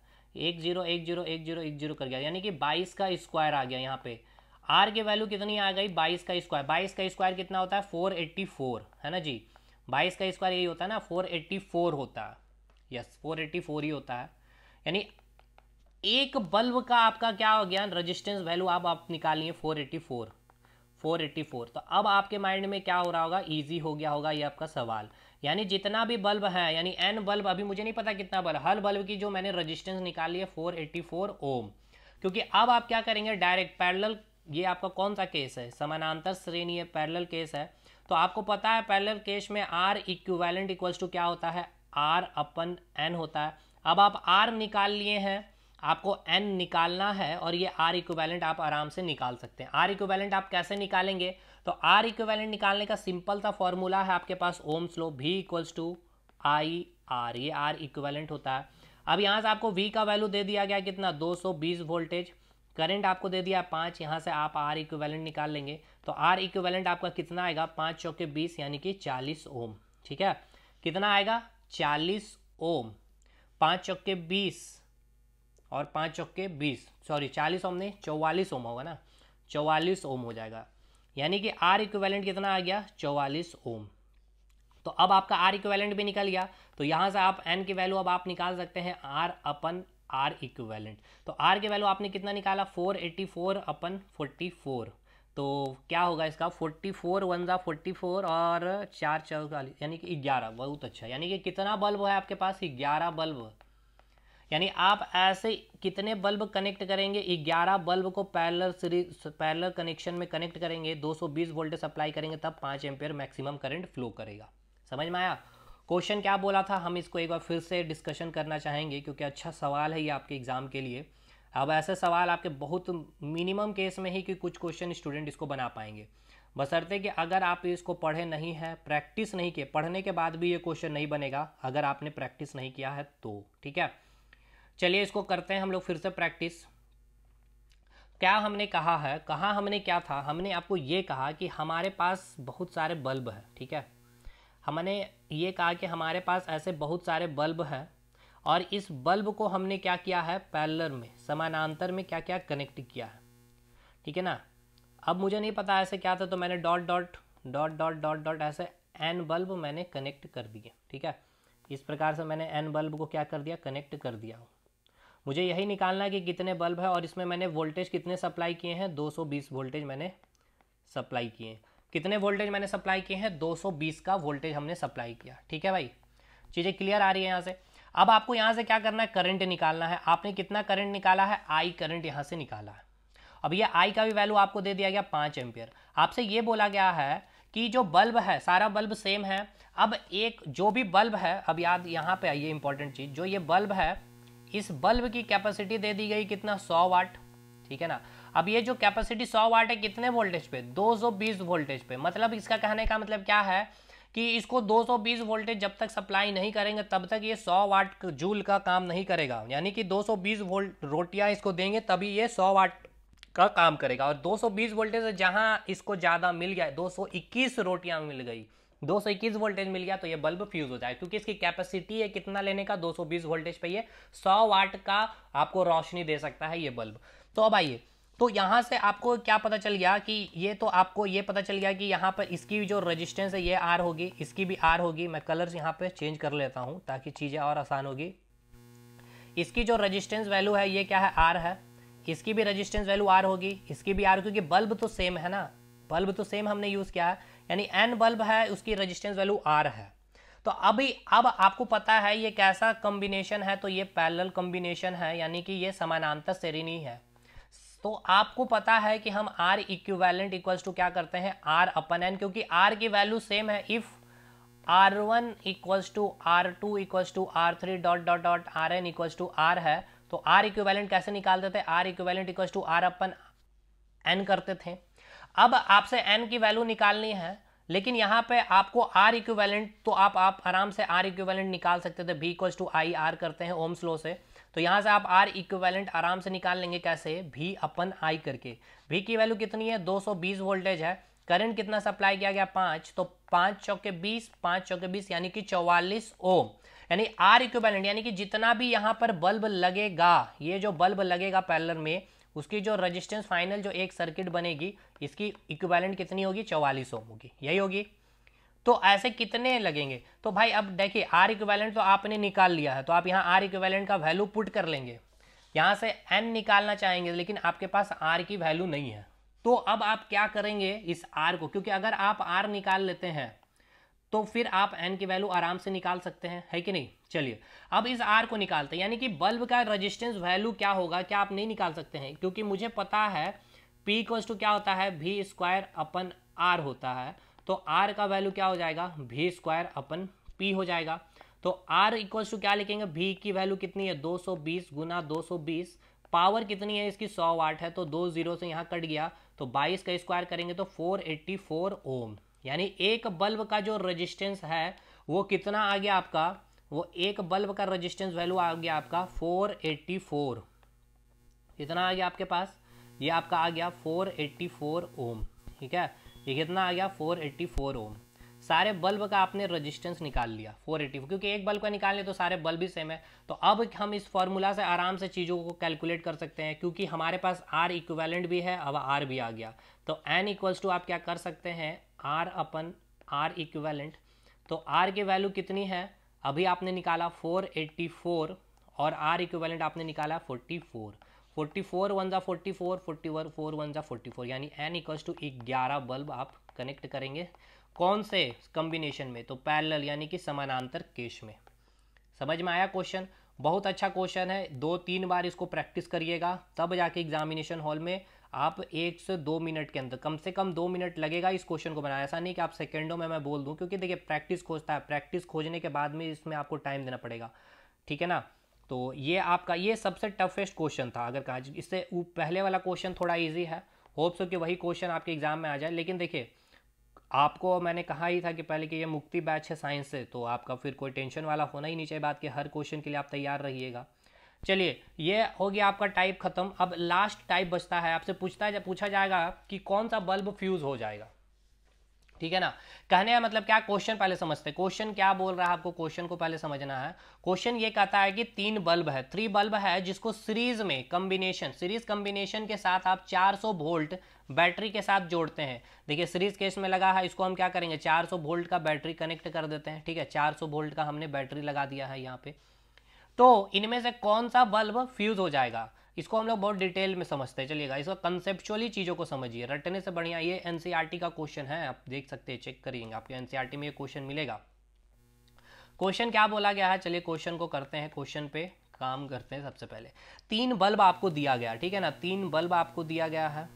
A: एक जीरो एक जीरो एक जीरो एक जीरो कर गया यानी कि बाईस का स्क्वायर आ गया यहाँ पे आर की वैल्यू कितनी आ गई बाईस का स्क्वायर बाईस का स्क्वायर कितना होता है फोर एट्टी फोर है ना जी बाईस का स्क्वायर यही होता है ना फोर एट्टी फोर होता है यस फोर एट्टी फोर ही होता है यानी एक बल्ब का आपका क्या हो गया रजिस्टेंस वैल्यू आप, आप निकालिए फोर एट्टी फोर 484 तो अब आपके माइंड में क्या हो रहा होगा इजी हो गया होगा ये आपका सवाल यानी जितना भी बल्ब है यानी एन बल्ब अभी मुझे नहीं पता कितना बल्ब हर बल्ब की जो मैंने रजिस्टेंस निकाली है 484 ओम क्योंकि अब आप क्या करेंगे डायरेक्ट पैरेलल ये आपका कौन सा केस है समानांतर श्रेणी है पैरेलल केस है तो आपको पता है पैरेलल केस में आर इक्वलेंट इक्वल्स टू क्या होता है आर अपन एन होता है अब आप आर निकाल लिए हैं आपको एन निकालना है और ये आर इक्वेलेंट आप आराम से निकाल सकते हैं आर इक्वेलेंट आप कैसे निकालेंगे तो आर इक्वेलेंट निकालने का सिंपल सा फॉर्मूला है आपके पास Ohm's law V equals to I R ये आर इक्वेलेंट होता है अब यहाँ से आपको वी का वैल्यू दे दिया गया कितना 220 वोल्टेज करंट आपको दे दिया पाँच यहाँ से आप आर इक्वेलेंट निकाल लेंगे तो आर इक्वेलेंट आपका कितना आएगा पाँच चौके बीस यानी कि चालीस ओम ठीक है कितना आएगा चालीस ओम पाँच चौके बीस और पाँच चौके बीस सॉरी चालीस ओम नहीं चौवालीस ओम होगा ना चौवालीस ओम हो जाएगा यानी कि आर इक्विवेलेंट कितना आ गया चौवालीस ओम तो अब आपका आर इक्विवेलेंट भी निकल गया तो यहाँ से आप एन की वैल्यू अब आप निकाल सकते हैं आर अपन आर इक्विवेलेंट तो आर की वैल्यू आपने कितना निकाला four eighty four upon forty four तो क्या होगा इसका फोर्टी फोर वन ज़ा फोर्टी फोर और चार चौवालीस यानी कि ग्यारह बहुत अच्छा यानी कि कितना बल्ब है आपके पास ग्यारह बल्ब यानी आप ऐसे कितने बल्ब कनेक्ट करेंगे 11 बल्ब को पैरलर सीरीज पैरलर कनेक्शन में कनेक्ट करेंगे 220 वोल्ट सप्लाई करेंगे तब 5 एम्पेयर मैक्सिमम करंट फ्लो करेगा समझ में आया क्वेश्चन क्या बोला था हम इसको एक बार फिर से डिस्कशन करना चाहेंगे क्योंकि अच्छा सवाल है ये आपके एग्ज़ाम के लिए अब ऐसे सवाल आपके बहुत मिनिमम केस में ही कि कुछ क्वेश्चन स्टूडेंट इसको बना पाएंगे बसरते कि अगर आप इसको पढ़े नहीं हैं प्रैक्टिस नहीं किए पढ़ने के बाद भी ये क्वेश्चन नहीं बनेगा अगर आपने प्रैक्टिस नहीं किया है तो ठीक है चलिए इसको करते हैं हम लोग फिर से प्रैक्टिस क्या हमने कहा है कहाँ हमने क्या था हमने आपको ये कहा कि हमारे पास बहुत सारे बल्ब हैं ठीक है हमने ये कहा कि हमारे पास ऐसे बहुत सारे बल्ब हैं और इस बल्ब को हमने क्या किया है पैलर में समानांतर में क्या क्या कनेक्ट किया है ठीक है ना अब मुझे नहीं पता ऐसे क्या था तो मैंने dot dot dot dot dot dot ऐसे एन बल्ब मैंने कनेक्ट कर दिए ठीक है इस प्रकार से मैंने एन बल्ब को क्या कर दिया कनेक्ट कर दिया हूँ मुझे यही निकालना है कि कितने बल्ब है और इसमें मैंने वोल्टेज कितने सप्लाई किए हैं 220 वोल्टेज मैंने सप्लाई किए हैं कितने वोल्टेज मैंने सप्लाई किए हैं 220 का वोल्टेज हमने सप्लाई किया ठीक है भाई चीज़ें क्लियर आ रही है यहाँ से अब आपको यहाँ से क्या करना है करंट निकालना है आपने कितना करंट निकाला है आई करंट यहाँ से निकाला है अब ये आई का भी वैल्यू आपको दे दिया गया पाँच एम्पियर आपसे ये बोला गया है कि जो बल्ब है सारा बल्ब सेम है अब एक जो भी बल्ब है अब याद यहाँ पे आइए इंपॉर्टेंट चीज़ जो ये बल्ब है इस बल्ब की कैपेसिटी दे दी गई कितना 100 वाट ठीक है ना अब ये जो कैपेसिटी 100 वाट है कितने वोल्टेज पे 220 वोल्टेज पे मतलब इसका कहने का मतलब क्या है कि इसको 220 वोल्टेज जब तक सप्लाई नहीं करेंगे तब तक ये 100 वाट जूल का काम नहीं करेगा यानी कि 220 वोल्ट रोटियां इसको देंगे तभी ये 100 वाट का काम करेगा और 220 वोल्टेज जहां इसको ज़्यादा मिल गया 221 रोटियां मिल गई दो सौ इक्कीस वोल्टेज मिल गया तो ये बल्ब फ्यूज हो जाए क्योंकि इसकी कैपेसिटी है कितना लेने का 220 वोल्टेज पे ये 100 वाट का आपको रोशनी दे सकता है ये बल्ब तो अब आइए तो यहाँ से आपको क्या पता चल गया कि ये तो आपको ये पता चल गया कि यहाँ पर इसकी जो रेजिस्टेंस है ये आर होगी इसकी भी आर होगी मैं कलर्स यहाँ पे चेंज कर लेता हूँ ताकि चीज़ें और आसान होगी इसकी जो रजिस्टेंस वैल्यू है ये क्या है आर है इसकी भी रजिस्टेंस वैल्यू आर होगी इसकी भी आर क्योंकि बल्ब तो सेम है ना बल्ब तो सेम हमने यूज़ किया है यानी एन बल्ब है उसकी रजिस्टेंस वैल्यू आर है तो अभी अब आपको पता है ये कैसा कॉम्बिनेशन है तो ये पैरल कॉम्बिनेशन है यानी कि ये समानांतर श्रेणी है तो आपको पता है कि हम आर इक्वेलेंट इक्वल्स टू क्या करते हैं आर अपन एन क्योंकि आर की वैल्यू सेम है if R one equals to R two equals to R three dot dot dot R N equals to R है तो आर इक्वेलेंट कैसे निकालते थे R equivalent equals to R upon N करते थे अब आपसे एन की वैल्यू निकालनी है लेकिन यहाँ पे आपको आर इक्विवेलेंट तो आप आप आराम से आर इक्विवेलेंट निकाल सकते थे V equal to I R करते हैं ओम स्लो से तो यहाँ से आप आर इक्विवेलेंट आराम से निकाल लेंगे कैसे भी अपन आई करके भी की वैल्यू कितनी है 220 वोल्टेज है करंट कितना सप्लाई किया गया पाँच तो पाँच चौके बीस पाँच चौके बीस यानी कि चौवालीस ओम यानी आर इक्विवेलेंट यानी कि जितना भी यहाँ पर बल्ब लगेगा ये जो बल्ब लगेगा पैलर में उसकी जो रजिस्टेंस फाइनल जो एक सर्किट बनेगी इसकी इक्विवेलेंट कितनी होगी चौवालीस ओम होगी यही होगी तो ऐसे कितने लगेंगे तो भाई अब देखिए आर इक्विवेलेंट तो आपने निकाल लिया है तो आप यहाँ आर इक्विवेलेंट का वैल्यू पुट कर लेंगे यहाँ से एन निकालना चाहेंगे लेकिन आपके पास आर की वैल्यू नहीं है तो अब आप क्या करेंगे इस आर को क्योंकि अगर आप आर निकाल लेते हैं तो फिर आप एन की वैल्यू आराम से निकाल सकते हैं है कि नहीं चलिए अब इस आर को निकालते हैं यानी कि बल्ब का रजिस्टेंस वैल्यू क्या होगा क्या आप नहीं निकाल सकते हैं क्योंकि मुझे पता है पी इक्वल्स टू क्या होता है भी स्क्वायर अपन आर होता है तो आर का वैल्यू क्या हो जाएगा भी स्क्वायर अपन पी हो जाएगा तो आर इक्वल्स टू क्या लिखेंगे भी की वैल्यू कितनी है दो सौ बीस गुना दो सौ बीस पावर कितनी है इसकी सौ वाट है तो दो जीरो से यहाँ कट गया तो बाईस का स्क्वायर करेंगे तो फोर एट्टी फोर ओम यानी एक बल्ब का जो रजिस्टेंस है वो कितना आ गया आपका वो एक बल्ब का रजिस्टेंस वैल्यू आ गया आपका 484 कितना आ गया आपके पास ये आपका आ गया 484 ओम ठीक है ये कितना आ गया 484 ओम सारे बल्ब का आपने रजिस्टेंस निकाल लिया 484 क्योंकि एक बल्ब का निकाल लिया तो सारे बल्ब ही सेम है तो अब हम इस फॉर्मूला से आराम से चीज़ों को कैलकुलेट कर सकते हैं क्योंकि हमारे पास आर इक्वेलेंट भी है अब आर भी आ गया तो एन इक्वल्स टू आप क्या कर सकते हैं आर अपन आर इक्वेलेंट तो आर की वैल्यू कितनी है अभी आपने निकाला 484 और आर इक्वेलेंट आपने निकाला 44 44 वन ज़ा forty four forty one four one ज़ा फोर्टी फोर यानी एन इक्वल्स टू ग्यारह बल्ब आप कनेक्ट करेंगे कौन से कम्बिनेशन में तो पैरेलल यानी कि समानांतर केश में समझ में आया क्वेश्चन बहुत अच्छा क्वेश्चन है दो तीन बार इसको प्रैक्टिस करिएगा तब जाके एग्जामिनेशन हॉल में आप एक से दो मिनट के अंदर कम से कम दो मिनट लगेगा इस क्वेश्चन को बनाना ऐसा नहीं कि आप सेकेंडों में मैं बोल दूँ क्योंकि देखिए प्रैक्टिस खोजता है प्रैक्टिस खोजने के बाद में इसमें आपको टाइम देना पड़ेगा ठीक है ना तो ये आपका ये सबसे टफेस्ट क्वेश्चन था अगर कहा इससे पहले वाला क्वेश्चन थोड़ा ईजी है होप्स हो कि वही क्वेश्चन आपके एग्जाम में आ जाए लेकिन देखिए आपको मैंने कहा ही था कि पहले कि ये मुक्ति बैच है साइंस से तो आपका फिर कोई टेंशन वाला होना ही नहीं चाहिए बात कि हर क्वेश्चन के लिए आप तैयार रहिएगा चलिए ये हो गया आपका टाइप खत्म अब लास्ट टाइप बचता है आपसे पूछता है पूछा जाएगा कि कौन सा बल्ब फ्यूज हो जाएगा ठीक है ना कहने का मतलब क्या क्वेश्चन पहले समझते हैं क्वेश्चन क्या बोल रहा है आपको क्वेश्चन को पहले समझना है क्वेश्चन ये कहता है कि तीन बल्ब है थ्री बल्ब है जिसको सीरीज में कम्बिनेशन सीरीज कम्बिनेशन के साथ आप 400 वोल्ट बैटरी के साथ जोड़ते हैं देखिए सीरीज केस में लगा है इसको हम क्या करेंगे चार वोल्ट का बैटरी कनेक्ट कर देते हैं ठीक है चार वोल्ट का हमने बैटरी लगा दिया है यहाँ पे तो इनमें से कौन सा बल्ब फ्यूज हो जाएगा इसको हम लोग बहुत डिटेल में समझते हैं चलिएगा इसका कंसेप्चुअली चीज़ों को समझिए रटने से बढ़िया ये एनसीईआरटी e का क्वेश्चन है आप देख सकते हैं चेक करिएगा आपके एनसीईआरटी e में ये क्वेश्चन मिलेगा क्वेश्चन क्या बोला गया है चलिए क्वेश्चन को करते हैं क्वेश्चन पे काम करते हैं सबसे पहले तीन बल्ब आपको दिया गया ठीक है ना तीन बल्ब आपको दिया गया है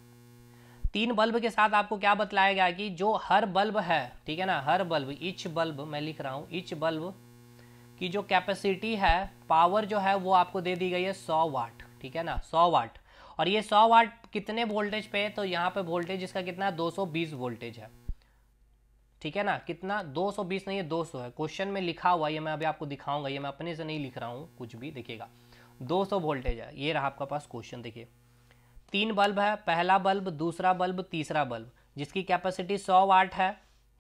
A: तीन बल्ब के साथ आपको क्या बतलाया गया कि जो हर बल्ब है ठीक है ना हर बल्ब इच बल्ब मैं लिख रहा हूँ इच बल्ब कि जो कैपेसिटी है पावर जो है वो आपको दे दी गई है सौ वाट ठीक है ना सौ वाट और ये सौ वाट कितने वोल्टेज पे है तो यहाँ पे वोल्टेज इसका कितना है 220 वोल्टेज है ठीक है ना कितना 220 नहीं है 200 है क्वेश्चन में लिखा हुआ ये मैं अभी आपको दिखाऊंगा ये मैं अपने से नहीं लिख रहा हूँ कुछ भी देखिएगा 200 वोल्टेज है ये रहा आपका पास क्वेश्चन देखिए तीन बल्ब है पहला बल्ब दूसरा बल्ब तीसरा बल्ब जिसकी कैपेसिटी सौ वाट है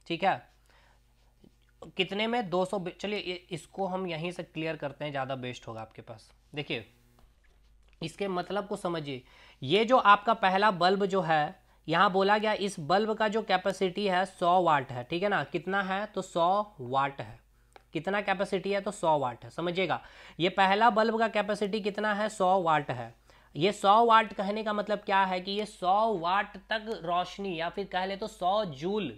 A: ठीक है कितने में 200 चलिए इसको हम यहीं से क्लियर करते हैं ज़्यादा बेस्ट होगा आपके पास देखिए इसके मतलब को समझिए ये जो आपका पहला बल्ब जो है यहाँ बोला गया इस बल्ब का जो कैपेसिटी है 100 वाट है ठीक है ना कितना है तो 100 वाट है कितना कैपेसिटी है तो 100 वाट है समझिएगा ये पहला बल्ब का कैपेसिटी कितना है 100 वाट है ये 100 वाट कहने का मतलब क्या है कि ये 100 वाट तक रोशनी या फिर कह ले तो 100 जूल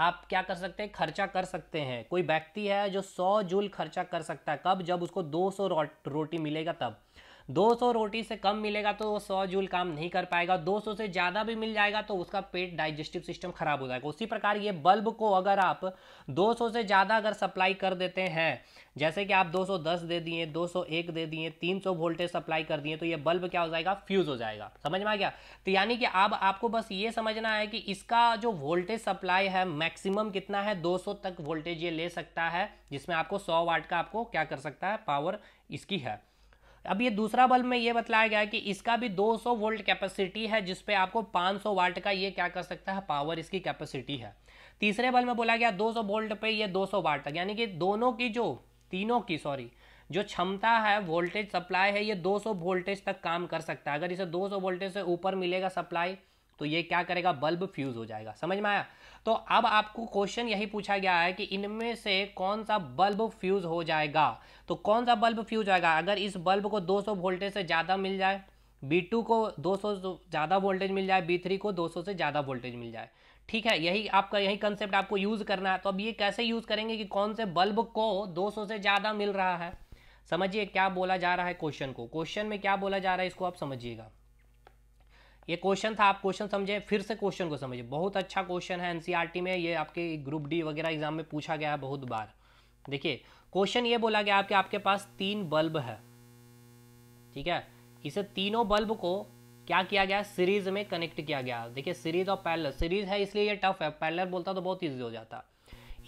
A: आप क्या कर सकते हैं खर्चा कर सकते हैं कोई व्यक्ति है जो सौ जूल खर्चा कर सकता है कब जब उसको दो सौ रोटी मिलेगा तब 200 रोटी से कम मिलेगा तो वो 100 जूल काम नहीं कर पाएगा 200 से ज़्यादा भी मिल जाएगा तो उसका पेट डाइजेस्टिव सिस्टम खराब हो जाएगा उसी प्रकार ये बल्ब को अगर आप 200 से ज़्यादा अगर सप्लाई कर देते हैं जैसे कि आप 210 दे दिए 201 दे दिए 300 वोल्टेज सप्लाई कर दिए तो ये बल्ब क्या हो जाएगा फ्यूज़ हो जाएगा समझ में आ गया तो यानी कि अब आपको बस ये समझना है कि इसका जो वोल्टेज सप्लाई है मैक्सिमम कितना है सौ तक वोल्टेज ये ले सकता है जिसमें आपको सौ वाट का आपको क्या कर सकता है पावर इसकी है अब ये दूसरा बल्ब में ये बतलाया गया कि इसका भी 200 वोल्ट कैपेसिटी है जिसपे आपको 500 वाट का ये क्या कर सकता है पावर इसकी कैपेसिटी है तीसरे बल्ब में बोला गया 200 वोल्ट पे ये 200 वाट तक यानी कि दोनों की जो तीनों की सॉरी जो क्षमता है वोल्टेज सप्लाई है ये 200 वोल्टेज तक काम कर सकता है अगर इसे दो वोल्टेज से ऊपर मिलेगा सप्लाई तो ये क्या करेगा बल्ब फ्यूज हो जाएगा समझ में आया तो अब आपको क्वेश्चन यही पूछा गया है कि इनमें से कौन सा बल्ब फ्यूज हो जाएगा तो कौन सा बल्ब फ्यूज होगा अगर इस बल्ब को 200 वोल्टेज से ज़्यादा मिल जाए B2 को 200 ज़्यादा वोल्टेज मिल जाए B3 को 200 से ज़्यादा वोल्टेज मिल जाए ठीक है यही आपका यही कंसेप्ट आपको यूज़ करना है तो अब ये कैसे यूज़ करेंगे कि कौन से बल्ब को 200 से ज़्यादा मिल रहा है समझिए क्या बोला जा रहा है क्वेश्चन को क्वेश्चन में क्या बोला जा रहा है इसको आप समझिएगा ये क्वेश्चन था आप क्वेश्चन समझे फिर से क्वेश्चन को समझे बहुत अच्छा क्वेश्चन है एनसीईआरटी e में ये आपके ग्रुप डी वगैरह एग्जाम में पूछा गया है बहुत बार देखिए क्वेश्चन ये बोला गया आपके आपके पास तीन बल्ब है ठीक है इसे तीनों बल्ब को क्या किया गया सीरीज में कनेक्ट किया गया देखिए सीरीज और पैलर सीरीज है इसलिए ये टफ है पैरलर बोलता तो बहुत ईजी हो जाता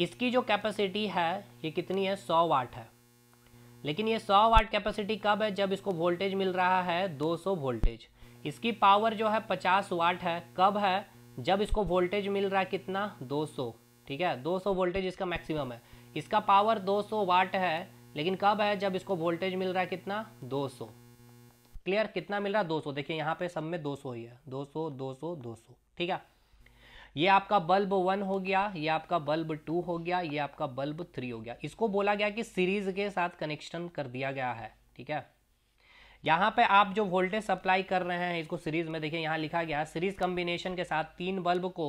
A: इसकी जो कैपेसिटी है ये कितनी है सौ वाट है लेकिन ये सौ वाट कैपेसिटी कब है जब इसको वोल्टेज मिल रहा है दो सौ वोल्टेज इसकी पावर जो है पचास वाट है कब है जब इसको वोल्टेज मिल रहा है कितना 200 ठीक है 200 वोल्टेज इसका मैक्सिमम है इसका पावर 200 वाट है लेकिन कब है जब इसको वोल्टेज मिल रहा है कितना 200 क्लियर कितना मिल रहा है 200 देखिए यहाँ पे सब में 200 ही है 200 200 200 ठीक है ये आपका बल्ब वन हो गया ये आपका बल्ब टू हो गया ये आपका बल्ब थ्री हो गया इसको बोला गया कि सीरीज के साथ कनेक्शन कर दिया गया है ठीक है यहाँ पे आप जो वोल्टेज सप्लाई कर रहे हैं इसको सीरीज में देखिए यहाँ लिखा गया सीरीज कम्बिनेशन के साथ तीन बल्ब को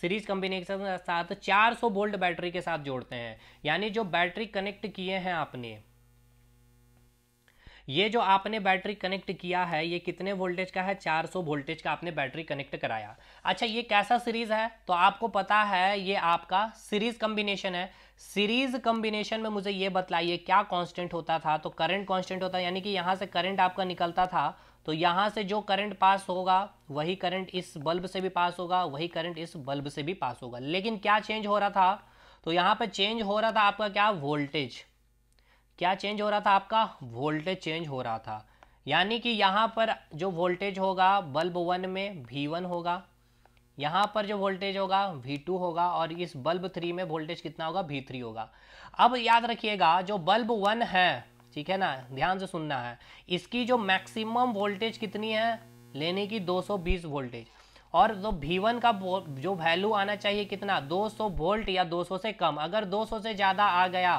A: सीरीज कम्बिनेशन के साथ 400 वोल्ट बैटरी के साथ जोड़ते हैं यानी जो बैटरी कनेक्ट किए हैं आपने ये जो आपने बैटरी कनेक्ट किया है ये कितने वोल्टेज का है 400 वोल्टेज का आपने बैटरी कनेक्ट कराया अच्छा ये कैसा सीरीज है तो आपको पता है ये आपका सीरीज कम्बिनेशन है सीरीज कॉम्बिनेशन में मुझे ये बतलाइए क्या कांस्टेंट होता था तो करंट कांस्टेंट होता है यानी कि यहाँ से करंट आपका निकलता था तो यहाँ से जो करंट पास होगा वही करंट इस बल्ब से भी पास होगा वही करंट इस बल्ब से भी पास होगा लेकिन क्या चेंज हो रहा था तो यहाँ पर चेंज हो रहा था आपका क्या वोल्टेज क्या चेंज हो रहा था आपका वोल्टेज चेंज हो रहा था यानी कि यहाँ पर जो वोल्टेज होगा बल्ब वन में वी वन होगा यहाँ पर जो वोल्टेज होगा V2 होगा और इस बल्ब थ्री में वोल्टेज कितना होगा V3 होगा अब याद रखिएगा जो बल्ब वन है ठीक है ना ध्यान से सुनना है इसकी जो मैक्सिमम वोल्टेज कितनी है लेने की 220 वोल्टेज और जो V1 का जो वैल्यू आना चाहिए कितना 200 वोल्ट या 200 से कम अगर 200 से ज़्यादा आ गया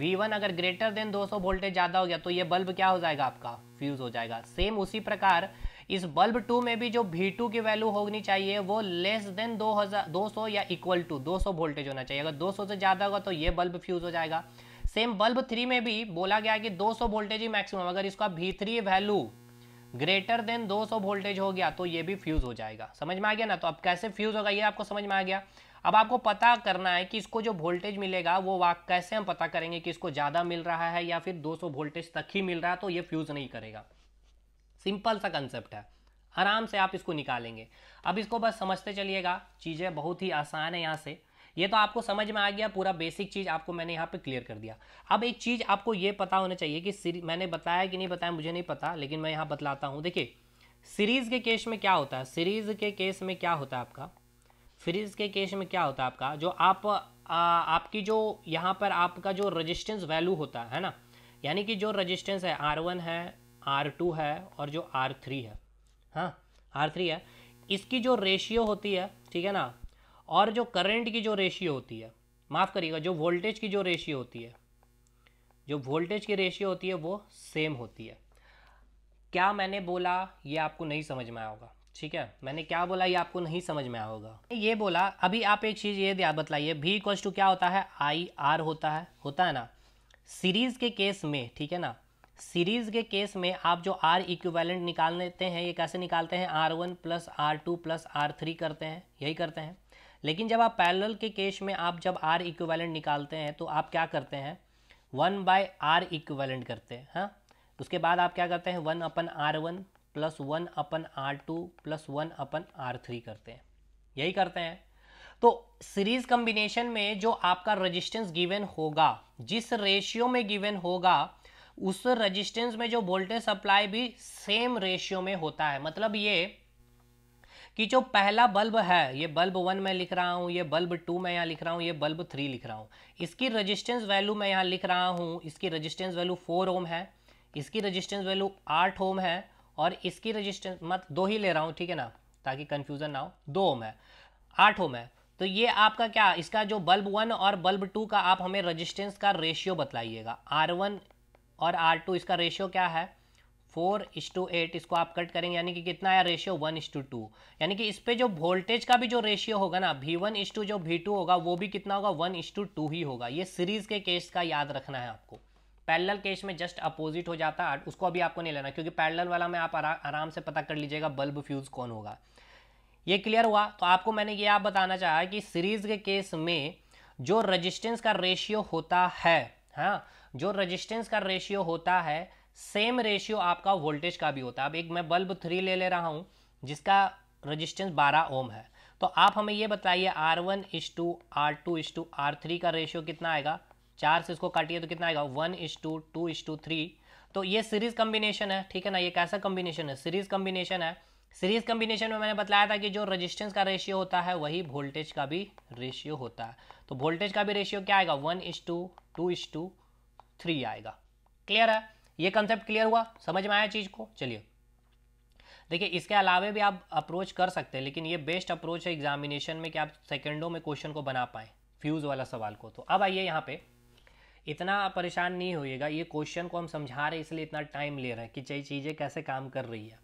A: वी अगर ग्रेटर देन दो वोल्टेज ज़्यादा हो गया तो ये बल्ब क्या हो जाएगा आपका फ्यूज़ हो जाएगा सेम उसी प्रकार इस बल्ब टू में भी जो भी टू की वैल्यू होनी चाहिए वो लेस देन दो हज़ार दो सौ या इक्वल टू दो सौ वोल्टेज होना चाहिए अगर दो सौ से ज़्यादा होगा तो ये बल्ब फ्यूज़ हो जाएगा सेम बल्ब थ्री में भी बोला गया कि दो सौ वोल्टेज ही मैक्सिमम अगर इसका भी three value greater than 200 voltage हो गया तो ये भी फ्यूज़ हो जाएगा समझ में आ गया ना तो अब कैसे फ्यूज़ होगा ये आपको समझ में आ गया अब आपको पता करना है कि इसको जो वोल्टेज मिलेगा वो वाक कैसे हम पता करेंगे कि इसको ज़्यादा मिल रहा है या फिर 200 वोल्टेज तक ही मिल रहा है तो ये फ्यूज़ नहीं करेगा सिंपल सा कंसेप्ट है आराम से आप इसको निकालेंगे अब इसको बस समझते चलिएगा चीज़ें बहुत ही आसान है यहाँ से ये तो आपको समझ में आ गया पूरा बेसिक चीज़ आपको मैंने यहाँ पे क्लियर कर दिया अब एक चीज़ आपको ये पता होना चाहिए कि मैंने बताया कि नहीं बताया मुझे नहीं पता लेकिन मैं यहाँ बतलाता हूँ देखिए सीरीज़ के केस में क्या होता है सीरीज़ के केस में क्या होता है आपका सीरीज़ के केस में क्या होता है आपका जो आप आ, आपकी जो यहाँ पर आपका जो रजिस्टेंस वैल्यू होता है ना यानी कि जो रजिस्टेंस है आर वन है आर टू है और जो आर थ्री है हाँ आर थ्री है इसकी जो रेशियो होती है ठीक है ना और जो करंट की जो रेशियो होती है माफ़ करिएगा जो वोल्टेज की जो रेशियो होती है जो वोल्टेज की रेशियो होती है वो सेम होती है क्या मैंने बोला ये आपको नहीं समझ में आया होगा ठीक है मैंने क्या बोला ये आपको नहीं समझ में आया होगा ये बोला अभी आप एक चीज़ ये याद बतलाइए भी इक्वल्स टू क्या होता है आई आर होता है होता है ना सीरीज़ के केस में ठीक है ना सीरीज के केस में आप जो आर इक्विवेलेंट निकाल लेते हैं ये कैसे निकालते हैं R one plus R two plus R three करते हैं यही करते हैं लेकिन जब आप पैरेलल के केस में आप जब आर इक्विवेलेंट निकालते हैं तो आप क्या करते हैं वन बाय आर इक्विवेलेंट करते हैं हाँ उसके बाद आप क्या करते हैं one upon R one plus one upon R two plus one upon R three करते हैं यही करते हैं तो सीरीज कॉम्बिनेशन में जो आपका रजिस्टेंस गिवेन होगा जिस रेशियो में गिवेन होगा उस रजिस्टेंस में जो वोल्टेज सप्लाई भी सेम रेशियो में होता है मतलब ये कि जो पहला बल्ब है ये बल्ब वन में लिख रहा हूँ ये बल्ब टू में यहाँ लिख रहा हूँ ये बल्ब थ्री लिख रहा हूँ इसकी रजिस्टेंस वैल्यू मैं यहाँ लिख रहा हूँ इसकी रजिस्टेंस वैल्यू फोर ओम है इसकी रजिस्टेंस वैल्यू आठ ओम है और इसकी रजिस्टेंस मत दो ही ले रहा हूँ ठीक है ना ताकि कन्फ्यूज़न ना हो दो ओम है आठ ओम है तो ये आपका क्या इसका जो बल्ब वन और बल्ब टू का आप हमें रजिस्टेंस का रेशियो बतलाइएगा आर वन और आर टू इसका रेशियो क्या है फोर इस टू एट इसको आप कट करेंगे यानी कि कितना आया ratio one is to two यानी कि इस पर जो वोल्टेज का भी जो रेशियो होगा ना वी वन इस टू जो वी टू होगा वो भी कितना होगा वन इस टू टू ही होगा ये सीरीज के केस का याद रखना है आपको पैरेलल केस में जस्ट अपोजिट हो जाता है उसको अभी आपको नहीं लेना क्योंकि पैरेलल वाला में आप आरा, आराम से पता कर लीजिएगा बल्ब फ्यूज़ कौन होगा ये क्लियर हुआ तो आपको मैंने ये आप बताना चाहा कि सीरीज़ के केस में जो रजिस्टेंस का रेशियो होता है हाँ जो रजिस्टेंस का रेशियो होता है सेम रेशियो आपका वोल्टेज का भी होता है अब एक मैं बल्ब थ्री ले ले रहा हूँ जिसका रजिस्टेंस 12 ओम है तो आप हमें ये बताइए R one is to R two is to R three का रेशियो कितना आएगा चार से इसको काटिए तो कितना आएगा one is to two is to three तो ये सीरीज कम्बिनेशन है ठीक है ना ये कैसा कम्बिनेशन है सीरीज कम्बिनेशन है सीरीज कम्बिनेशन में मैंने बताया था कि जो रजिस्टेंस का रेशियो होता है वही वोल्टेज का भी रेशियो होता है तो वोल्टेज का भी रेशियो क्या आएगा one is to two is to three आएगा क्लियर है ये कंसेप्ट क्लियर हुआ समझ में आया चीज़ को चलिए देखिए इसके अलावे भी आप अप्रोच कर सकते हैं लेकिन ये बेस्ट अप्रोच है एग्जामिनेशन में कि आप सेकेंडों में क्वेश्चन को बना पाए फ्यूज़ वाला सवाल को तो अब आइए यहाँ पे इतना परेशान नहीं होइएगा ये क्वेश्चन को हम समझा रहे इसलिए इतना टाइम ले रहे हैं कि चाहे चीज़ें कैसे काम कर रही है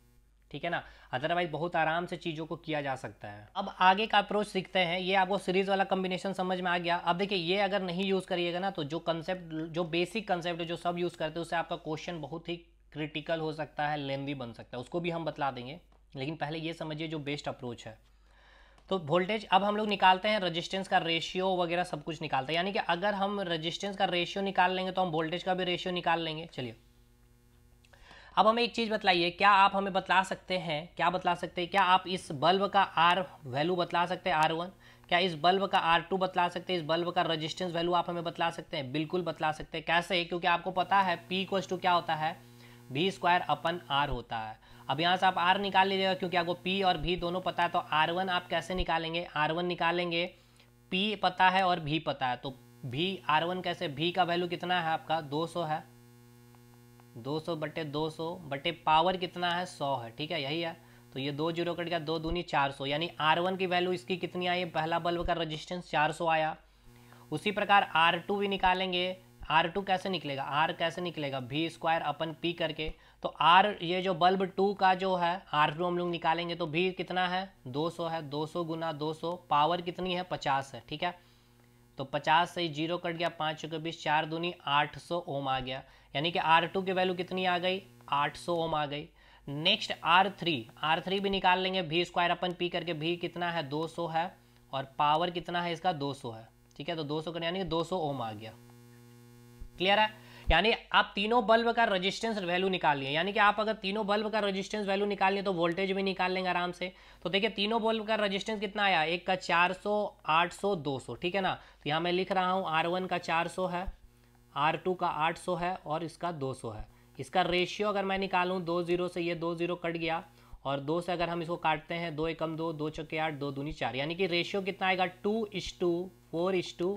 A: ठीक है ना अदरवाइज बहुत आराम से चीज़ों को किया जा सकता है अब आगे का अप्रोच सीखते हैं ये आपको सीरीज़ वाला कम्बिनेशन समझ में आ गया अब देखिए ये अगर नहीं यूज़ करिएगा ना तो जो कंसेप्ट जो बेसिक कंसेप्ट है जो सब यूज़ करते हैं उससे आपका क्वेश्चन बहुत ही क्रिटिकल हो सकता है लेंदी बन सकता है उसको भी हम बतला देंगे लेकिन पहले ये समझिए जो बेस्ट अप्रोच है तो वोल्टेज अब हम लोग निकालते हैं रेजिस्टेंस का रेशियो वगैरह सब कुछ निकालते हैं यानी कि अगर हम रेजिस्टेंस का रेशियो निकाल लेंगे तो हम वोल्टेज का भी रेशियो निकाल लेंगे चलिए अब हमें एक चीज़ बताइए क्या आप हमें बतला सकते हैं क्या बतला सकते हैं क्या आप इस बल्ब का आर वैल्यू बतला सकते हैं आर वन क्या इस बल्ब का आर टू बतला सकते हैं इस बल्ब का रजिस्टेंस वैल्यू आप हमें बतला सकते हैं बिल्कुल बतला सकते हैं कैसे क्योंकि आपको पता है पी इक्वस टू क्या होता है भी स्क्वायर अपन आर होता है अब यहाँ से आप आर निकाल लीजिएगा क्योंकि आपको पी और भी दोनों पता है तो आर वन आप कैसे निकालेंगे आर वन निकालेंगे पी पता है और भी पता है तो भी आर वन कैसे भी का वैल्यू कितना है आपका दो सौ है 200 बटे 200 बटे पावर कितना है 100 है ठीक है यही है तो ये दो जीरो कट गया दो दूनी 400 यानी R1 की वैल्यू इसकी कितनी आई पहला बल्ब का रजिस्टेंस 400 आया उसी प्रकार R2 भी निकालेंगे R2 कैसे निकलेगा R कैसे निकलेगा भी स्क्वायर अपन P करके तो R ये जो बल्ब टू का जो है R2 हम लोग निकालेंगे तो भी कितना है 200 है 200 गुना सौ पावर कितनी है 50 है ठीक है तो 50 से जीरो कट गया पाँच के बीस चार दूनी सौ ओम आ गया यानी कि आर टू की वैल्यू कितनी आ गई 800 ओम आ गई next R three R three भी निकाल लेंगे भी स्क्वायर अपन पी करके भी कितना है 200 है और पावर कितना है इसका 200 है ठीक है तो 200 करने यानी कि दो ओम आ गया क्लियर है यानी आप तीनों बल्ब का रेजिस्टेंस वैल्यू निकाल लिए यानी कि आप अगर तीनों बल्ब का रेजिस्टेंस वैल्यू निकाल लिए तो वोल्टेज भी निकाल लेंगे आराम से तो देखिए तीनों बल्ब का रेजिस्टेंस कितना आया एक का 400, 800, 200 ठीक है ना तो यहाँ मैं लिख रहा हूँ आर वन का 400 है R2 का 800 है और इसका 200 है इसका रेशियो अगर मैं निकालूँ दो जीरो से ये दो जीरो कट गया और दो से अगर हम इसको काटते हैं दो एकम दो दो चौके आठ दो दूनी चार यानी कि रेशियो कितना आएगा two is to four is to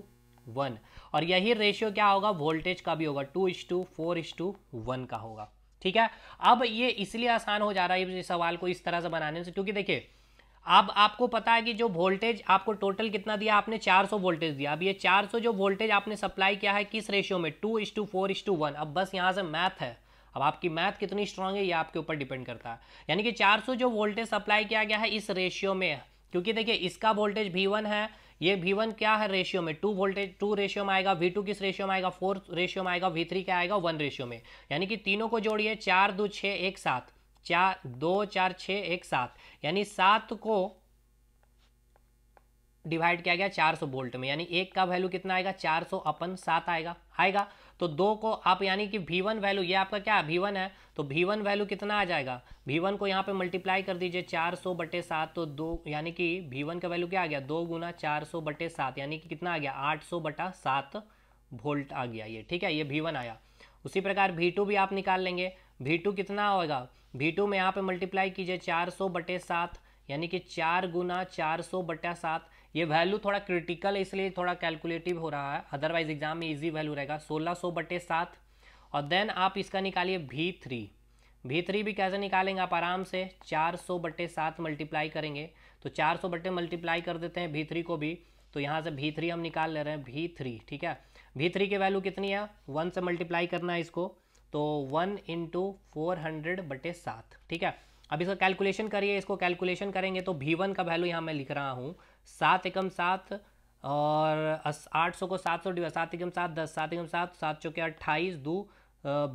A: one और यही रेशियो क्या होगा वोल्टेज का भी होगा two is to four is to one का होगा ठीक है अब ये इसलिए आसान हो जा रहा है सवाल को इस तरह से बनाने से क्योंकि देखिए अब आपको पता है कि जो वोल्टेज आपको टोटल कितना दिया आपने 400 वोल्टेज दिया अब ये 400 जो वोल्टेज आपने सप्लाई किया है किस रेशियो में two is to four is to one अब बस यहाँ से मैथ है अब आपकी मैथ कितनी स्ट्रांग है ये आपके ऊपर डिपेंड करता है यानी कि 400 जो वोल्टेज सप्लाई किया गया है इस रेशियो में क्योंकि देखिए इसका वोल्टेज भी वन है ये भी वन क्या है रेशियो में टू वोल्टेज टू रेशियो में आएगा वी टू किस रेशियो में आएगा फोर रेशियो में आएगा वी थ्री क्या आएगा वन रेशियो में यानी कि तीनों को जोड़िए चार दो छः एक साथ चार दो चार छ एक सात यानी सात को डिवाइड किया गया 400 वोल्ट में यानी एक का वैल्यू कितना आएगा 400 अपन सात आएगा आएगा तो दो को आप यानी कि भी वन वैल्यू ये आपका क्या भी वन है तो भी वन वैल्यू कितना आ जाएगा भी वन को यहाँ पे मल्टीप्लाई कर दीजिए 400 बटे सात तो दो यानी कि भी वन का वैल्यू क्या आ गया दो गुना चार बटे सात यानी कि कितना आ गया आठ सौ बटा सात वोल्ट आ गया ये ठीक है ये भी वन आया उसी प्रकार भी टू भी आप निकाल लेंगे वी टू कितना होगा वी टू में यहाँ पे मल्टीप्लाई कीजिए चार सौ बटे सात यानी कि चार गुना चार सौ बटा सात ये वैल्यू थोड़ा क्रिटिकल है इसलिए थोड़ा कैलकुलेटिव हो रहा है अदरवाइज एग्जाम में इजी वैल्यू रहेगा सोलह सौ बटे सात और देन आप इसका निकालिए वी थ्री वी थ्री भी कैसे निकालेंगे आप आराम से चार सौ बटे सात मल्टीप्लाई करेंगे तो चार सौ बटे मल्टीप्लाई कर देते हैं वी थ्री को भी तो यहाँ से वी थ्री हम निकाल ले रहे हैं वी थ्री ठीक है वी थ्री की वैल्यू कितनी है वन से मल्टीप्लाई करना है इसको तो वन इंटू फोर हंड्रेड बटे सात ठीक है अब इसका कैलकुलेशन करिए इसको कैलकुलेशन करेंगे तो भी वन का वैल्यू यहाँ मैं लिख रहा हूँ सात एकम सात और आठ सौ को सात सौ डिवाइड सात एकम सात दस सात एकम सात सात चौके अट्ठाईस दो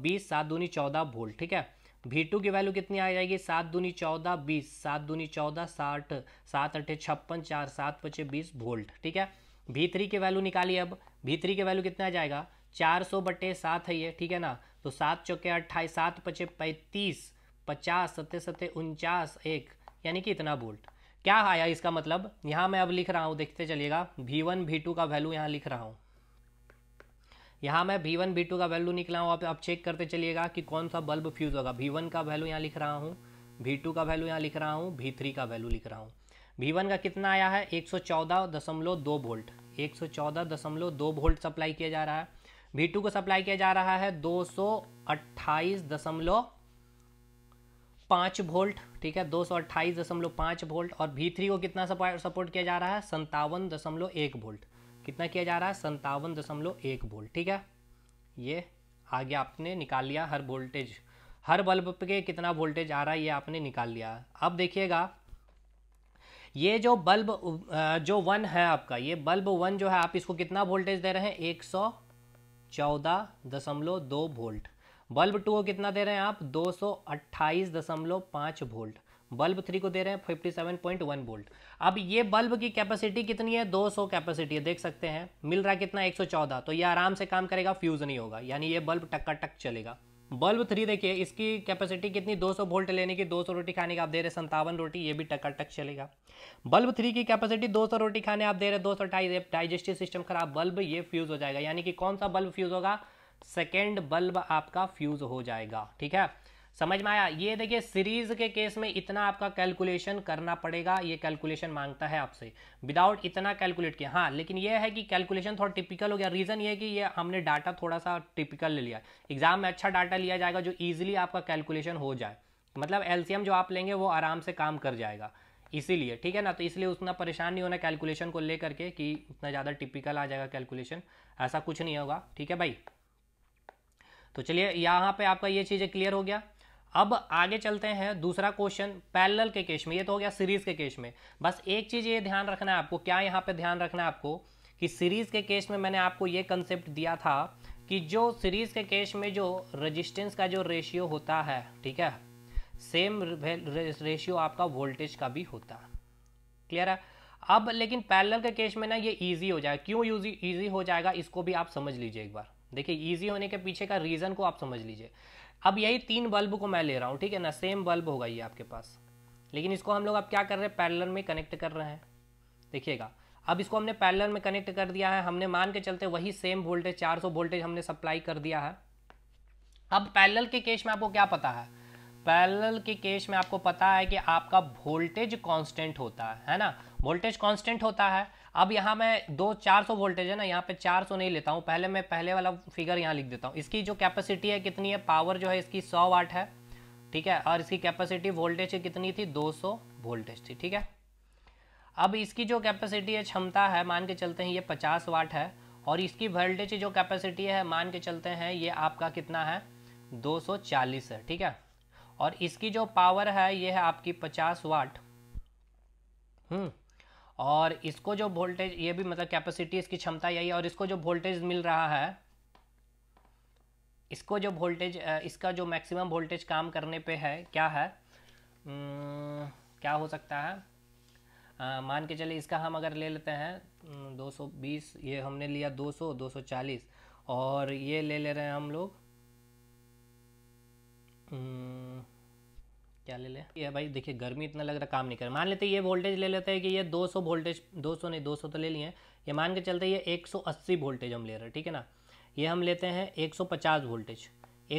A: बीस सात दूनी चौदह भोल्ट ठीक है भी टू की वैल्यू कितनी आ जाएगी सात दूनी चौदह बीस सात दूनी चौदह साठ सात अट्ठे छप्पन चार सात पचे बीस भोल्ट ठीक है भी थ्री की वैल्यू निकालिए अब भी थ्री की वैल्यू कितना आ जाएगा चार सौ बटे सात है ये ठीक है ना तो सात चौके अट्ठाईस सात पचे पैंतीस पचास सत्ते सत्ते उनचास एक यानी कि इतना बोल्ट क्या आया इसका मतलब यहां मैं अब लिख रहा हूं देखते चलिएगा भी वन भी टू का वैल्यू यहां लिख रहा हूँ यहाँ मैं भी वन भी टू का वैल्यू निकला हूं आप आप चेक करते चलिएगा कि कौन सा बल्ब फ्यूज होगा भी वन का वैल्यू यहां लिख रहा हूँ भी टू का वैल्यू यहां लिख रहा हूँ भी थ्री का वैल्यू लिख रहा हूं भी वन का कितना आया है एक सौ चौदह दशमलव दो वोल्ट एक सौ चौदह दशमलव दो वोल्ट सप्लाई किया जा रहा है वी टू को सप्लाई किया जा रहा है दो सौ अट्ठाईस दशमलव पाँच वोल्ट ठीक है दो सौ अट्ठाईस दशमलव पाँच वोल्ट और भी थ्री को कितना सपोर्ट किया जा रहा है संतावन दशमलव एक वोल्ट कितना किया जा रहा है संतावन दशमलव एक वोल्ट ठीक है ये आगे आपने निकाल लिया हर वोल्टेज हर बल्ब के कितना वोल्टेज आ रहा है ये आपने निकाल लिया अब देखिएगा ये जो बल्ब जो वन है आपका ये बल्ब वन जो है आप इसको कितना वोल्टेज दे रहे हैं एक सौ चौदह दशमलव दो वोल्ट बल्ब टू को कितना दे रहे हैं आप दो सौ अट्ठाईस दशमलव पाँच वोल्ट बल्ब थ्री को दे रहे हैं fifty seven point one volt अब ये बल्ब की कैपेसिटी कितनी है दो सौ कैपेसिटी है देख सकते हैं मिल रहा है कितना एक सौ चौदह तो ये आराम से काम करेगा फ्यूज़ नहीं होगा यानी ये बल्ब टक्का टक चलेगा बल्ब थ्री देखिए इसकी कैपेसिटी कितनी 200 वोल्ट लेने की 200 रोटी खाने की आप दे रहे संतावन रोटी ये भी टकाटक चलेगा बल्ब थ्री की कैपेसिटी 200 रोटी खाने आप दे रहे दो सौ डाइजेस्टिव सिस्टम खराब बल्ब ये फ्यूज़ हो जाएगा यानी कि कौन सा बल्ब फ्यूज़ होगा सेकेंड बल्ब आपका फ्यूज़ हो जाएगा ठीक है समझ में आया ये देखिए सीरीज के केस में इतना आपका कैलकुलेशन करना पड़ेगा ये कैलकुलेशन मांगता है आपसे विदाउट इतना कैलकुलेट किया हाँ लेकिन ये है कि कैलकुलेशन थोड़ा टिपिकल हो गया रीज़न ये है कि ये हमने डाटा थोड़ा सा टिपिकल ले लिया एग्जाम में अच्छा डाटा लिया जाएगा जो ईजिली आपका कैलकुलेशन हो जाए मतलब एल जो आप लेंगे वो आराम से काम कर जाएगा इसीलिए ठीक है ना तो इसलिए उतना परेशान नहीं होना कैलकुलेशन को लेकर के कि उतना ज़्यादा टिपिकल आ जाएगा कैलकुलेशन ऐसा कुछ नहीं होगा ठीक है भाई तो चलिए यहाँ पे आपका ये चीज़ें क्लियर हो गया अब आगे चलते हैं दूसरा क्वेश्चन पैरेलल के केस में ये तो हो गया सीरीज के केस में बस एक चीज़ ये ध्यान रखना है आपको क्या यहाँ पे ध्यान रखना है आपको कि सीरीज के केस में मैंने आपको ये कंसेप्ट दिया था कि जो सीरीज के केस में जो रजिस्टेंस का जो रेशियो होता है ठीक है सेम रेशियो आपका वोल्टेज का भी होता है क्लियर है अब लेकिन पैरेलल के केस में ना ये इजी हो जाएगा क्यों इजी हो जाएगा इसको भी आप समझ लीजिए एक बार देखिए इजी होने के पीछे का रीज़न को आप समझ लीजिए अब यही तीन बल्ब को मैं ले रहा हूँ ठीक है ना सेम बल्ब होगा ये आपके पास लेकिन इसको हम लोग अब क्या कर रहे हैं पैरलर में कनेक्ट कर रहे हैं देखिएगा अब इसको हमने पैरलर में कनेक्ट कर दिया है हमने मान के चलते वही सेम वोल्टेज चार वोल्टेज हमने सप्लाई कर दिया है अब पैरल के केस में आपको क्या पता है पैरल के केस में आपको पता है कि आपका वोल्टेज कांस्टेंट होता है है ना वोल्टेज कांस्टेंट होता है अब यहाँ मैं दो 400 वोल्टेज है ना यहाँ पे 400 नहीं लेता हूँ पहले मैं पहले वाला फिगर यहाँ लिख देता हूँ इसकी जो कैपेसिटी है कितनी है पावर जो है इसकी 100 वाट है ठीक है और इसकी कैपेसिटी वोल्टेज कितनी थी 200 वोल्टेज थी ठीक है अब इसकी जो कैपेसिटी है क्षमता है मान के चलते हैं ये पचास वाट है और इसकी वोल्टेज जो कैपेसिटी है मान के चलते हैं ये आपका कितना है दो है ठीक है और इसकी जो पावर है ये है आपकी पचास वाट हम्म और इसको जो वोल्टेज ये भी मतलब कैपेसिटी इसकी क्षमता यही है और इसको जो वोल्टेज मिल रहा है इसको जो वोल्टेज इसका जो मैक्सिमम वोल्टेज काम करने पे है क्या है न, क्या हो सकता है मान के चले इसका हम अगर ले लेते हैं 220 ये हमने लिया 200 240 और ये ले ले रहे हैं हम लोग क्या ले ले ये भाई देखिए गर्मी इतना लग रहा काम नहीं कर मान लेते ये वोल्टेज ले लेते हैं कि ये 200 वोल्टेज 200 नहीं 200 तो ले लिए ये मान के चलते ये 180 वोल्टेज हम ले रहे हैं ठीक है ना ये हम लेते हैं 150 वोल्टेज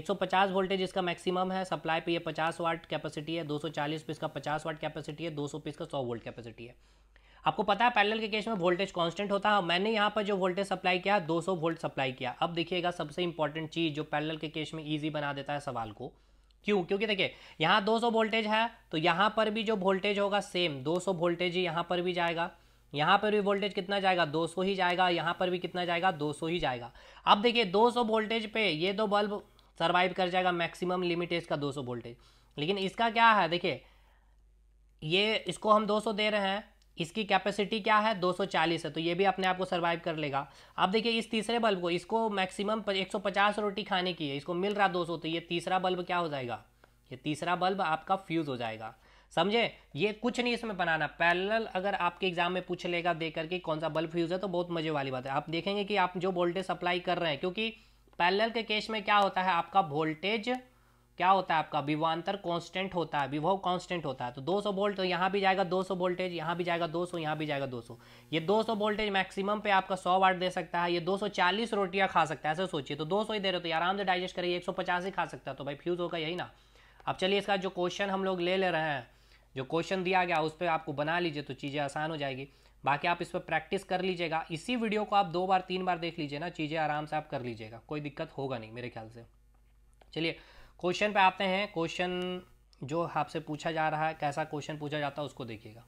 A: 150 वोल्टेज इसका मैक्सिमम है सप्लाई पे ये 50 वाट कैपेसिटी है 240 पीस का 50 वाट कैपेसिटी है 200 पीस का 100 वोल्ट कैपेसिटी है आपको पता है पैरेलल के केस में वोल्टेज कांस्टेंट होता है मैंने यहाँ पर जो वोल्टेज सप्लाई किया 200 वोल्ट सप्लाई किया अब देखिएगा सबसे इंपॉर्टेंट चीज़ जो पैरेलल के केस में ईजी बना देता है सवाल को क्यों क्योंकि देखिए यहाँ 200 वोल्टेज है तो यहाँ पर भी जो वोल्टेज होगा सेम 200 वोल्टेज ही यहाँ पर भी जाएगा यहाँ पर भी वोल्टेज कितना जाएगा 200 ही जाएगा यहाँ पर भी कितना जाएगा 200 ही जाएगा अब देखिए 200 वोल्टेज पे ये दो बल्ब सर्वाइव कर जाएगा मैक्सिमम लिमिट है इसका 200 वोल्टेज लेकिन इसका क्या है देखिए ये इसको हम दो दे रहे हैं इसकी कैपेसिटी क्या है 240 है तो ये भी अपने आप को सर्वाइव कर लेगा अब देखिए इस तीसरे बल्ब को इसको मैक्सिमम 150 रोटी खाने की है इसको मिल रहा 200 तो ये तीसरा बल्ब क्या हो जाएगा ये तीसरा बल्ब आपका फ्यूज़ हो जाएगा समझे ये कुछ नहीं इसमें बनाना पैरल अगर आपके एग्जाम में पूछ लेगा देख करके कौन सा बल्ब फ्यूज़ है तो बहुत मजे वाली बात है आप देखेंगे कि आप जो वोल्टेज सप्लाई कर रहे हैं क्योंकि पैरल के केस में क्या होता है आपका वोल्टेज क्या होता है आपका विवांतर कांस्टेंट होता है विभव कांस्टेंट होता है तो 200 वोल्ट तो यहाँ भी जाएगा 200 वोल्टेज यहाँ भी जाएगा 200 यहाँ भी जाएगा 200 ये 200 वोल्टेज मैक्सिमम पे आपका 100 वाट दे सकता है ये 240 रोटियाँ खा सकता है ऐसे सोचिए तो 200 ही दे रहे हो तो आराम से डाइजेस्ट करिए एक ही खा सकता है तो भाई फ्यूज़ होगा यही ना अब चलिए इसका जो क्वेश्चन हम लोग ले ले रहे हैं जो क्वेश्चन दिया गया उस पर आपको बना लीजिए तो चीज़ें आसान हो जाएगी बाकी आप इस पर प्रैक्टिस कर लीजिएगा इसी वीडियो को आप दो बार तीन बार देख लीजिए ना चीज़ें आराम से आप कर लीजिएगा कोई दिक्कत होगा नहीं मेरे ख्याल से चलिए क्वेश्चन पे आते हैं क्वेश्चन जो आपसे पूछा जा रहा है कैसा क्वेश्चन पूछा जाता है उसको देखिएगा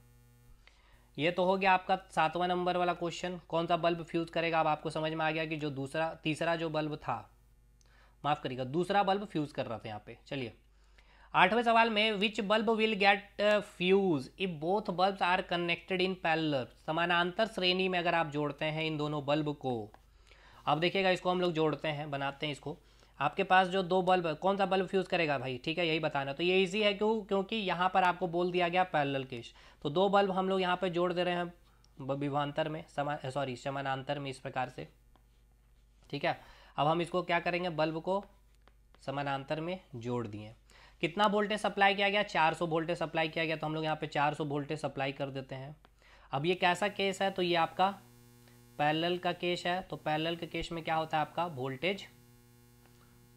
A: ये तो हो गया आपका सातवां नंबर वाला क्वेश्चन कौन सा बल्ब फ्यूज़ करेगा अब आपको समझ में आ गया कि जो दूसरा तीसरा जो बल्ब था माफ़ करिएगा दूसरा बल्ब फ्यूज़ कर रहा था यहाँ पे चलिए आठवें सवाल में which bulb will get fuse if both bulb are connected in parallel समानांतर श्रेणी में अगर आप जोड़ते हैं इन दोनों बल्ब को अब देखिएगा इसको हम लोग जोड़ते हैं बनाते हैं इसको आपके पास जो दो बल्ब कौन सा बल्ब फ्यूज़ करेगा भाई ठीक है यही बताना तो ये ईजी है क्यों क्योंकि यहाँ पर आपको बोल दिया गया पैरल केश तो दो बल्ब हम लोग यहाँ पर जोड़ दे रहे हैं विभांतर में समा सॉरी समानांतर में इस प्रकार से ठीक है अब हम इसको क्या करेंगे बल्ब को समानांतर में जोड़ दिए कितना वोल्टेज सप्लाई किया गया 400 वोल्टेज सप्लाई किया गया तो हम लोग यहाँ पे 400 वोल्टेज सप्लाई कर देते हैं अब ये कैसा केस है तो ये आपका पैरेलल का केस है तो पैरेलल के केस में क्या होता है आपका वोल्टेज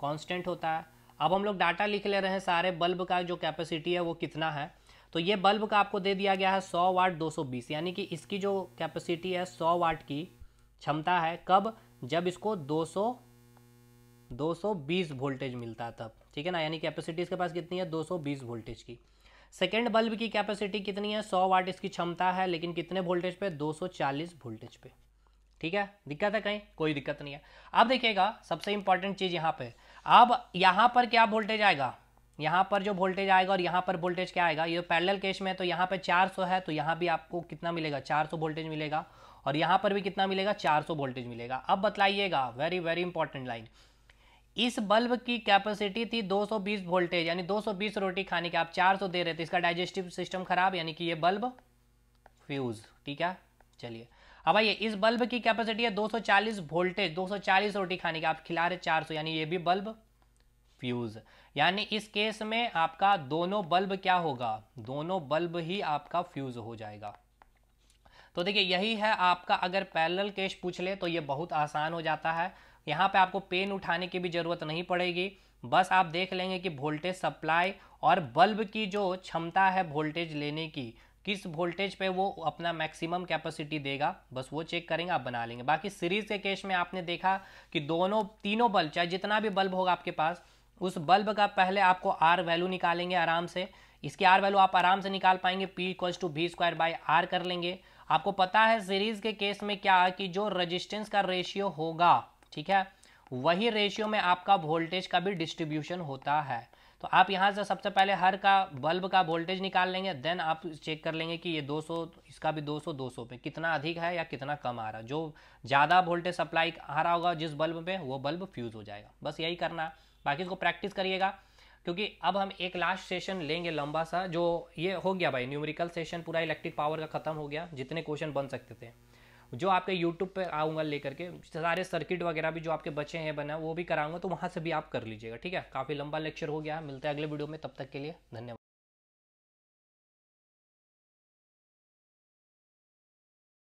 A: कांस्टेंट होता है अब हम लोग डाटा लिख ले रहे हैं सारे बल्ब का जो कैपेसिटी है वो कितना है तो ये बल्ब का आपको दे दिया गया है 100 वाट 220 यानी कि इसकी जो कैपेसिटी है 100 वाट की क्षमता है कब जब इसको 200 220 वोल्टेज मिलता है तब ठीक है ना यानी कैपेसिटी इसके पास कितनी है 220 वोल्टेज की सेकेंड बल्ब की कैपेसिटी कितनी है 100 वाट इसकी क्षमता है लेकिन कितने वोल्टेज पे 240 वोल्टेज पे ठीक है दिक्कत है कहीं कोई दिक्कत नहीं है अब देखिएगा सबसे इंपॉर्टेंट चीज़ यहाँ पे अब यहाँ पर क्या वोल्टेज आएगा यहाँ पर जो वोल्टेज आएगा और यहाँ पर वोल्टेज क्या आएगा ये पैरेलल केस में तो यहाँ पे 400 है तो यहाँ भी आपको कितना मिलेगा 400 वोल्टेज मिलेगा और यहाँ पर भी कितना मिलेगा 400 वोल्टेज मिलेगा अब बताइएगा वेरी वेरी इंपॉर्टेंट लाइन इस बल्ब की कैपेसिटी थी 220 वोल्टेज यानी 220 रोटी खाने के आप 400 दे रहे थे इसका डाइजेस्टिव सिस्टम खराब यानी कि ये बल्ब फ्यूज ठीक है चलिए अब आइए इस बल्ब की कैपेसिटी है 240 वोल्टेज 240 रोटी खाने की आप खिला रहे 400 यानी ये भी बल्ब फ्यूज यानी इस केस में आपका दोनों बल्ब क्या होगा दोनों बल्ब ही आपका फ्यूज हो जाएगा तो देखिए यही है आपका अगर पैरल केस पूछ ले तो ये बहुत आसान हो जाता है यहाँ पे आपको पेन उठाने की भी ज़रूरत नहीं पड़ेगी बस आप देख लेंगे कि वोल्टेज सप्लाई और बल्ब की जो क्षमता है वोल्टेज लेने की किस वोल्टेज पे वो अपना मैक्सिमम कैपेसिटी देगा बस वो चेक करेंगे आप बना लेंगे बाकी सीरीज के केस में आपने देखा कि दोनों तीनों बल्ब चाहे जितना भी बल्ब होगा आपके पास उस बल्ब का पहले आपको आर वैल्यू निकालेंगे आराम से इसकी आर वैल्यू आप आराम से निकाल पाएंगे P equals to V square by R कर लेंगे आपको पता है सीरीज के केस में क्या कि जो रजिस्टेंस का रेशियो होगा ठीक है वही रेशियो में आपका वोल्टेज का भी डिस्ट्रीब्यूशन होता है तो आप यहाँ से सबसे पहले हर का बल्ब का वोल्टेज निकाल लेंगे देन आप चेक कर लेंगे कि ये 200 इसका भी 200 200 पे कितना अधिक है या कितना कम आ रहा जो ज़्यादा वोल्टेज सप्लाई आ रहा होगा जिस बल्ब पे वो बल्ब फ्यूज़ हो जाएगा बस यही करना बाकी इसको प्रैक्टिस करिएगा क्योंकि अब हम एक लास्ट सेशन लेंगे लंबा सा जो ये हो गया भाई न्यूमेरिकल सेशन पूरा इलेक्ट्रिक पावर का ख़त्म हो गया जितने क्वेश्चन बन सकते थे जो आपके यूट्यूब पर आऊँगा लेकर के सारे सर्किट वगैरह भी जो आपके बचे हैं बना वो भी कराऊंगा तो वहाँ से भी आप कर लीजिएगा ठीक है काफ़ी लंबा लेक्चर हो गया मिलते हैं अगले वीडियो में तब तक के लिए धन्यवाद